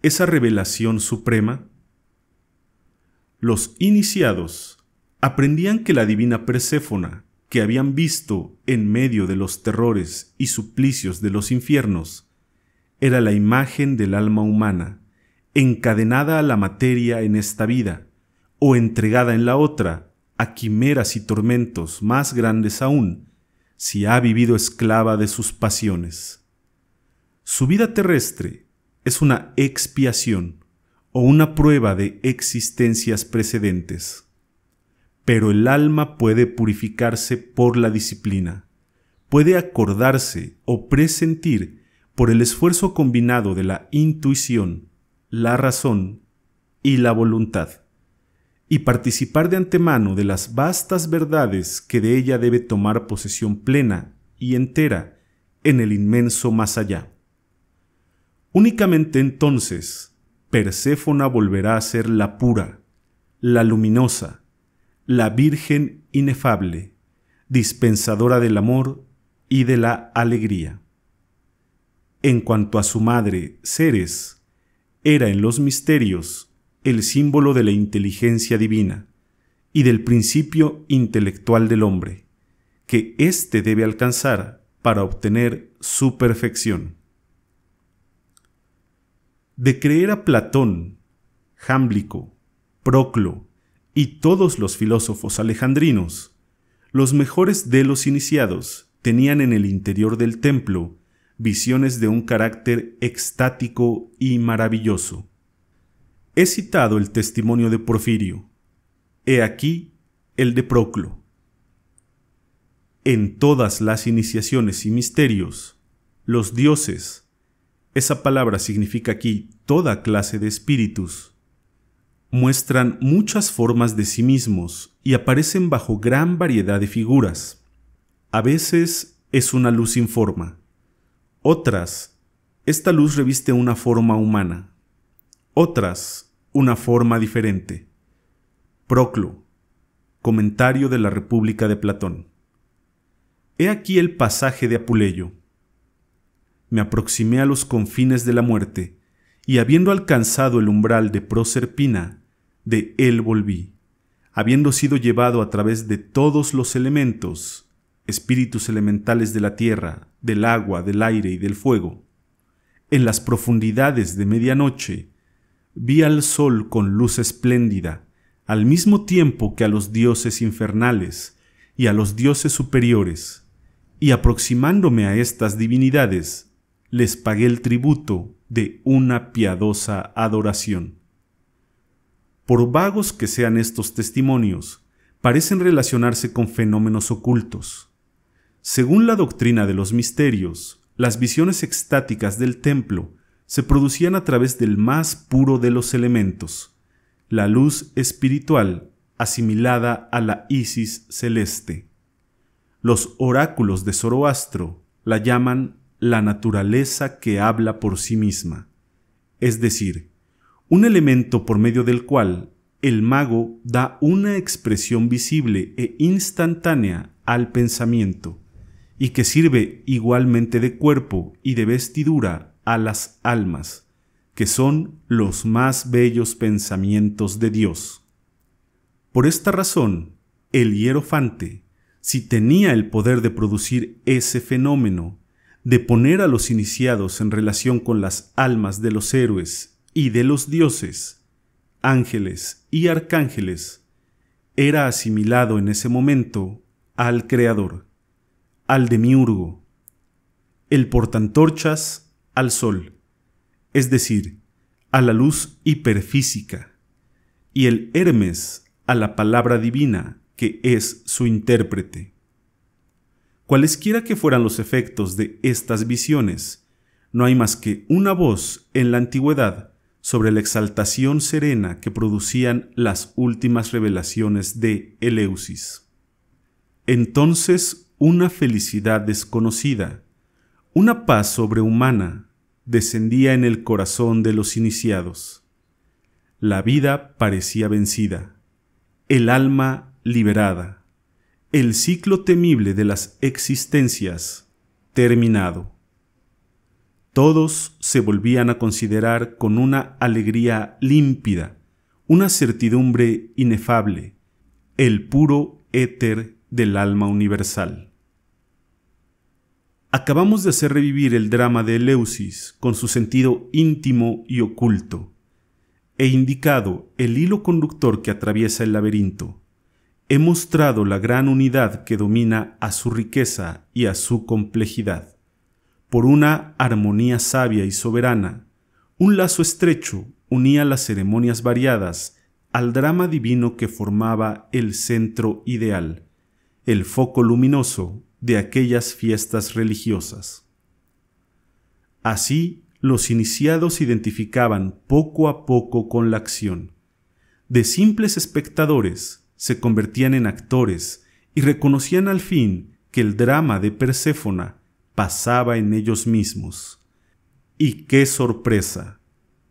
¿Esa revelación suprema? Los iniciados aprendían que la divina Perséfona, que habían visto en medio de los terrores y suplicios de los infiernos, era la imagen del alma humana, encadenada a la materia en esta vida, o entregada en la otra a quimeras y tormentos más grandes aún, si ha vivido esclava de sus pasiones. Su vida terrestre es una expiación, o una prueba de existencias precedentes. Pero el alma puede purificarse por la disciplina, puede acordarse o presentir por el esfuerzo combinado de la intuición, la razón y la voluntad, y participar de antemano de las vastas verdades que de ella debe tomar posesión plena y entera en el inmenso más allá. Únicamente entonces Perséfona volverá a ser la pura, la luminosa, la Virgen inefable, dispensadora del amor y de la alegría. En cuanto a su madre, Ceres, era en los misterios el símbolo de la inteligencia divina y del principio intelectual del hombre, que éste debe alcanzar para obtener su perfección de creer a Platón, Jámblico, Proclo y todos los filósofos alejandrinos, los mejores de los iniciados tenían en el interior del templo visiones de un carácter extático y maravilloso. He citado el testimonio de Porfirio. He aquí el de Proclo. En todas las iniciaciones y misterios, los dioses, esa palabra significa aquí toda clase de espíritus, muestran muchas formas de sí mismos y aparecen bajo gran variedad de figuras. A veces es una luz sin forma, otras, esta luz reviste una forma humana, otras, una forma diferente. Proclo, comentario de la República de Platón. He aquí el pasaje de Apuleyo me aproximé a los confines de la muerte, y habiendo alcanzado el umbral de Proserpina, de él volví, habiendo sido llevado a través de todos los elementos, espíritus elementales de la tierra, del agua, del aire y del fuego. En las profundidades de medianoche, vi al sol con luz espléndida, al mismo tiempo que a los dioses infernales y a los dioses superiores, y aproximándome a estas divinidades, les pagué el tributo de una piadosa adoración. Por vagos que sean estos testimonios, parecen relacionarse con fenómenos ocultos. Según la doctrina de los misterios, las visiones extáticas del templo se producían a través del más puro de los elementos, la luz espiritual asimilada a la Isis celeste. Los oráculos de Zoroastro la llaman la naturaleza que habla por sí misma, es decir, un elemento por medio del cual el mago da una expresión visible e instantánea al pensamiento, y que sirve igualmente de cuerpo y de vestidura a las almas, que son los más bellos pensamientos de Dios. Por esta razón, el hierofante, si tenía el poder de producir ese fenómeno de poner a los iniciados en relación con las almas de los héroes y de los dioses, ángeles y arcángeles, era asimilado en ese momento al Creador, al demiurgo, el portantorchas al Sol, es decir, a la luz hiperfísica, y el Hermes a la palabra divina que es su intérprete. Cualesquiera que fueran los efectos de estas visiones, no hay más que una voz en la antigüedad sobre la exaltación serena que producían las últimas revelaciones de Eleusis. Entonces una felicidad desconocida, una paz sobrehumana, descendía en el corazón de los iniciados. La vida parecía vencida, el alma liberada el ciclo temible de las existencias terminado. Todos se volvían a considerar con una alegría límpida, una certidumbre inefable, el puro éter del alma universal. Acabamos de hacer revivir el drama de Eleusis con su sentido íntimo y oculto, e indicado el hilo conductor que atraviesa el laberinto he mostrado la gran unidad que domina a su riqueza y a su complejidad, por una armonía sabia y soberana, un lazo estrecho unía las ceremonias variadas al drama divino que formaba el centro ideal, el foco luminoso de aquellas fiestas religiosas. Así, los iniciados identificaban poco a poco con la acción. De simples espectadores, se convertían en actores y reconocían al fin que el drama de Perséfona pasaba en ellos mismos. Y qué sorpresa,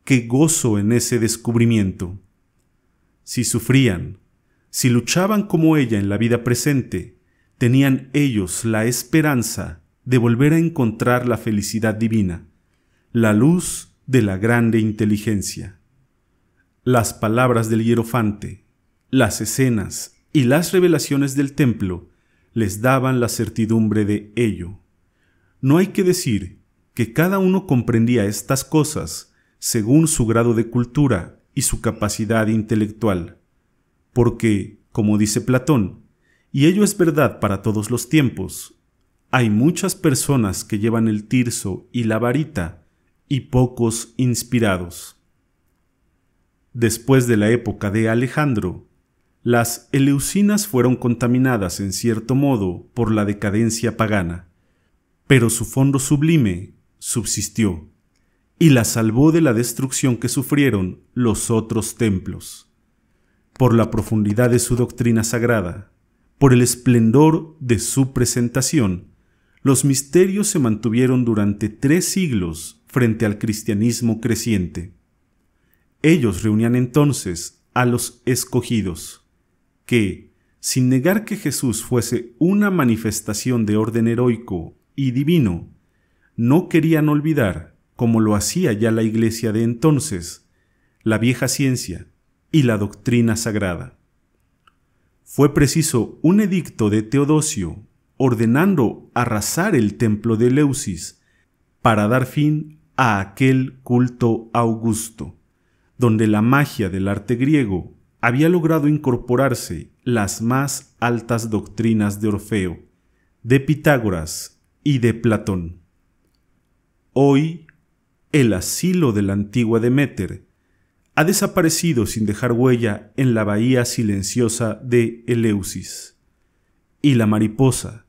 qué gozo en ese descubrimiento. Si sufrían, si luchaban como ella en la vida presente, tenían ellos la esperanza de volver a encontrar la felicidad divina, la luz de la grande inteligencia. Las palabras del hierofante las escenas y las revelaciones del templo les daban la certidumbre de ello. No hay que decir que cada uno comprendía estas cosas según su grado de cultura y su capacidad intelectual, porque, como dice Platón, y ello es verdad para todos los tiempos, hay muchas personas que llevan el tirso y la varita y pocos inspirados. Después de la época de Alejandro, las eleusinas fueron contaminadas en cierto modo por la decadencia pagana, pero su fondo sublime subsistió y la salvó de la destrucción que sufrieron los otros templos. Por la profundidad de su doctrina sagrada, por el esplendor de su presentación, los misterios se mantuvieron durante tres siglos frente al cristianismo creciente. Ellos reunían entonces a los escogidos, que, sin negar que Jesús fuese una manifestación de orden heroico y divino, no querían olvidar, como lo hacía ya la Iglesia de entonces, la vieja ciencia y la doctrina sagrada. Fue preciso un edicto de Teodosio ordenando arrasar el templo de Leusis para dar fin a aquel culto augusto, donde la magia del arte griego había logrado incorporarse las más altas doctrinas de Orfeo, de Pitágoras y de Platón. Hoy, el asilo de la antigua Deméter ha desaparecido sin dejar huella en la bahía silenciosa de Eleusis. Y la mariposa,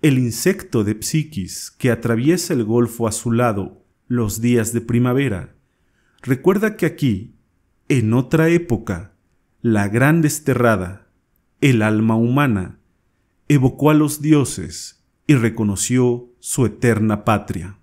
el insecto de Psiquis que atraviesa el golfo azulado los días de primavera, recuerda que aquí, en otra época, la gran desterrada, el alma humana, evocó a los dioses y reconoció su eterna patria.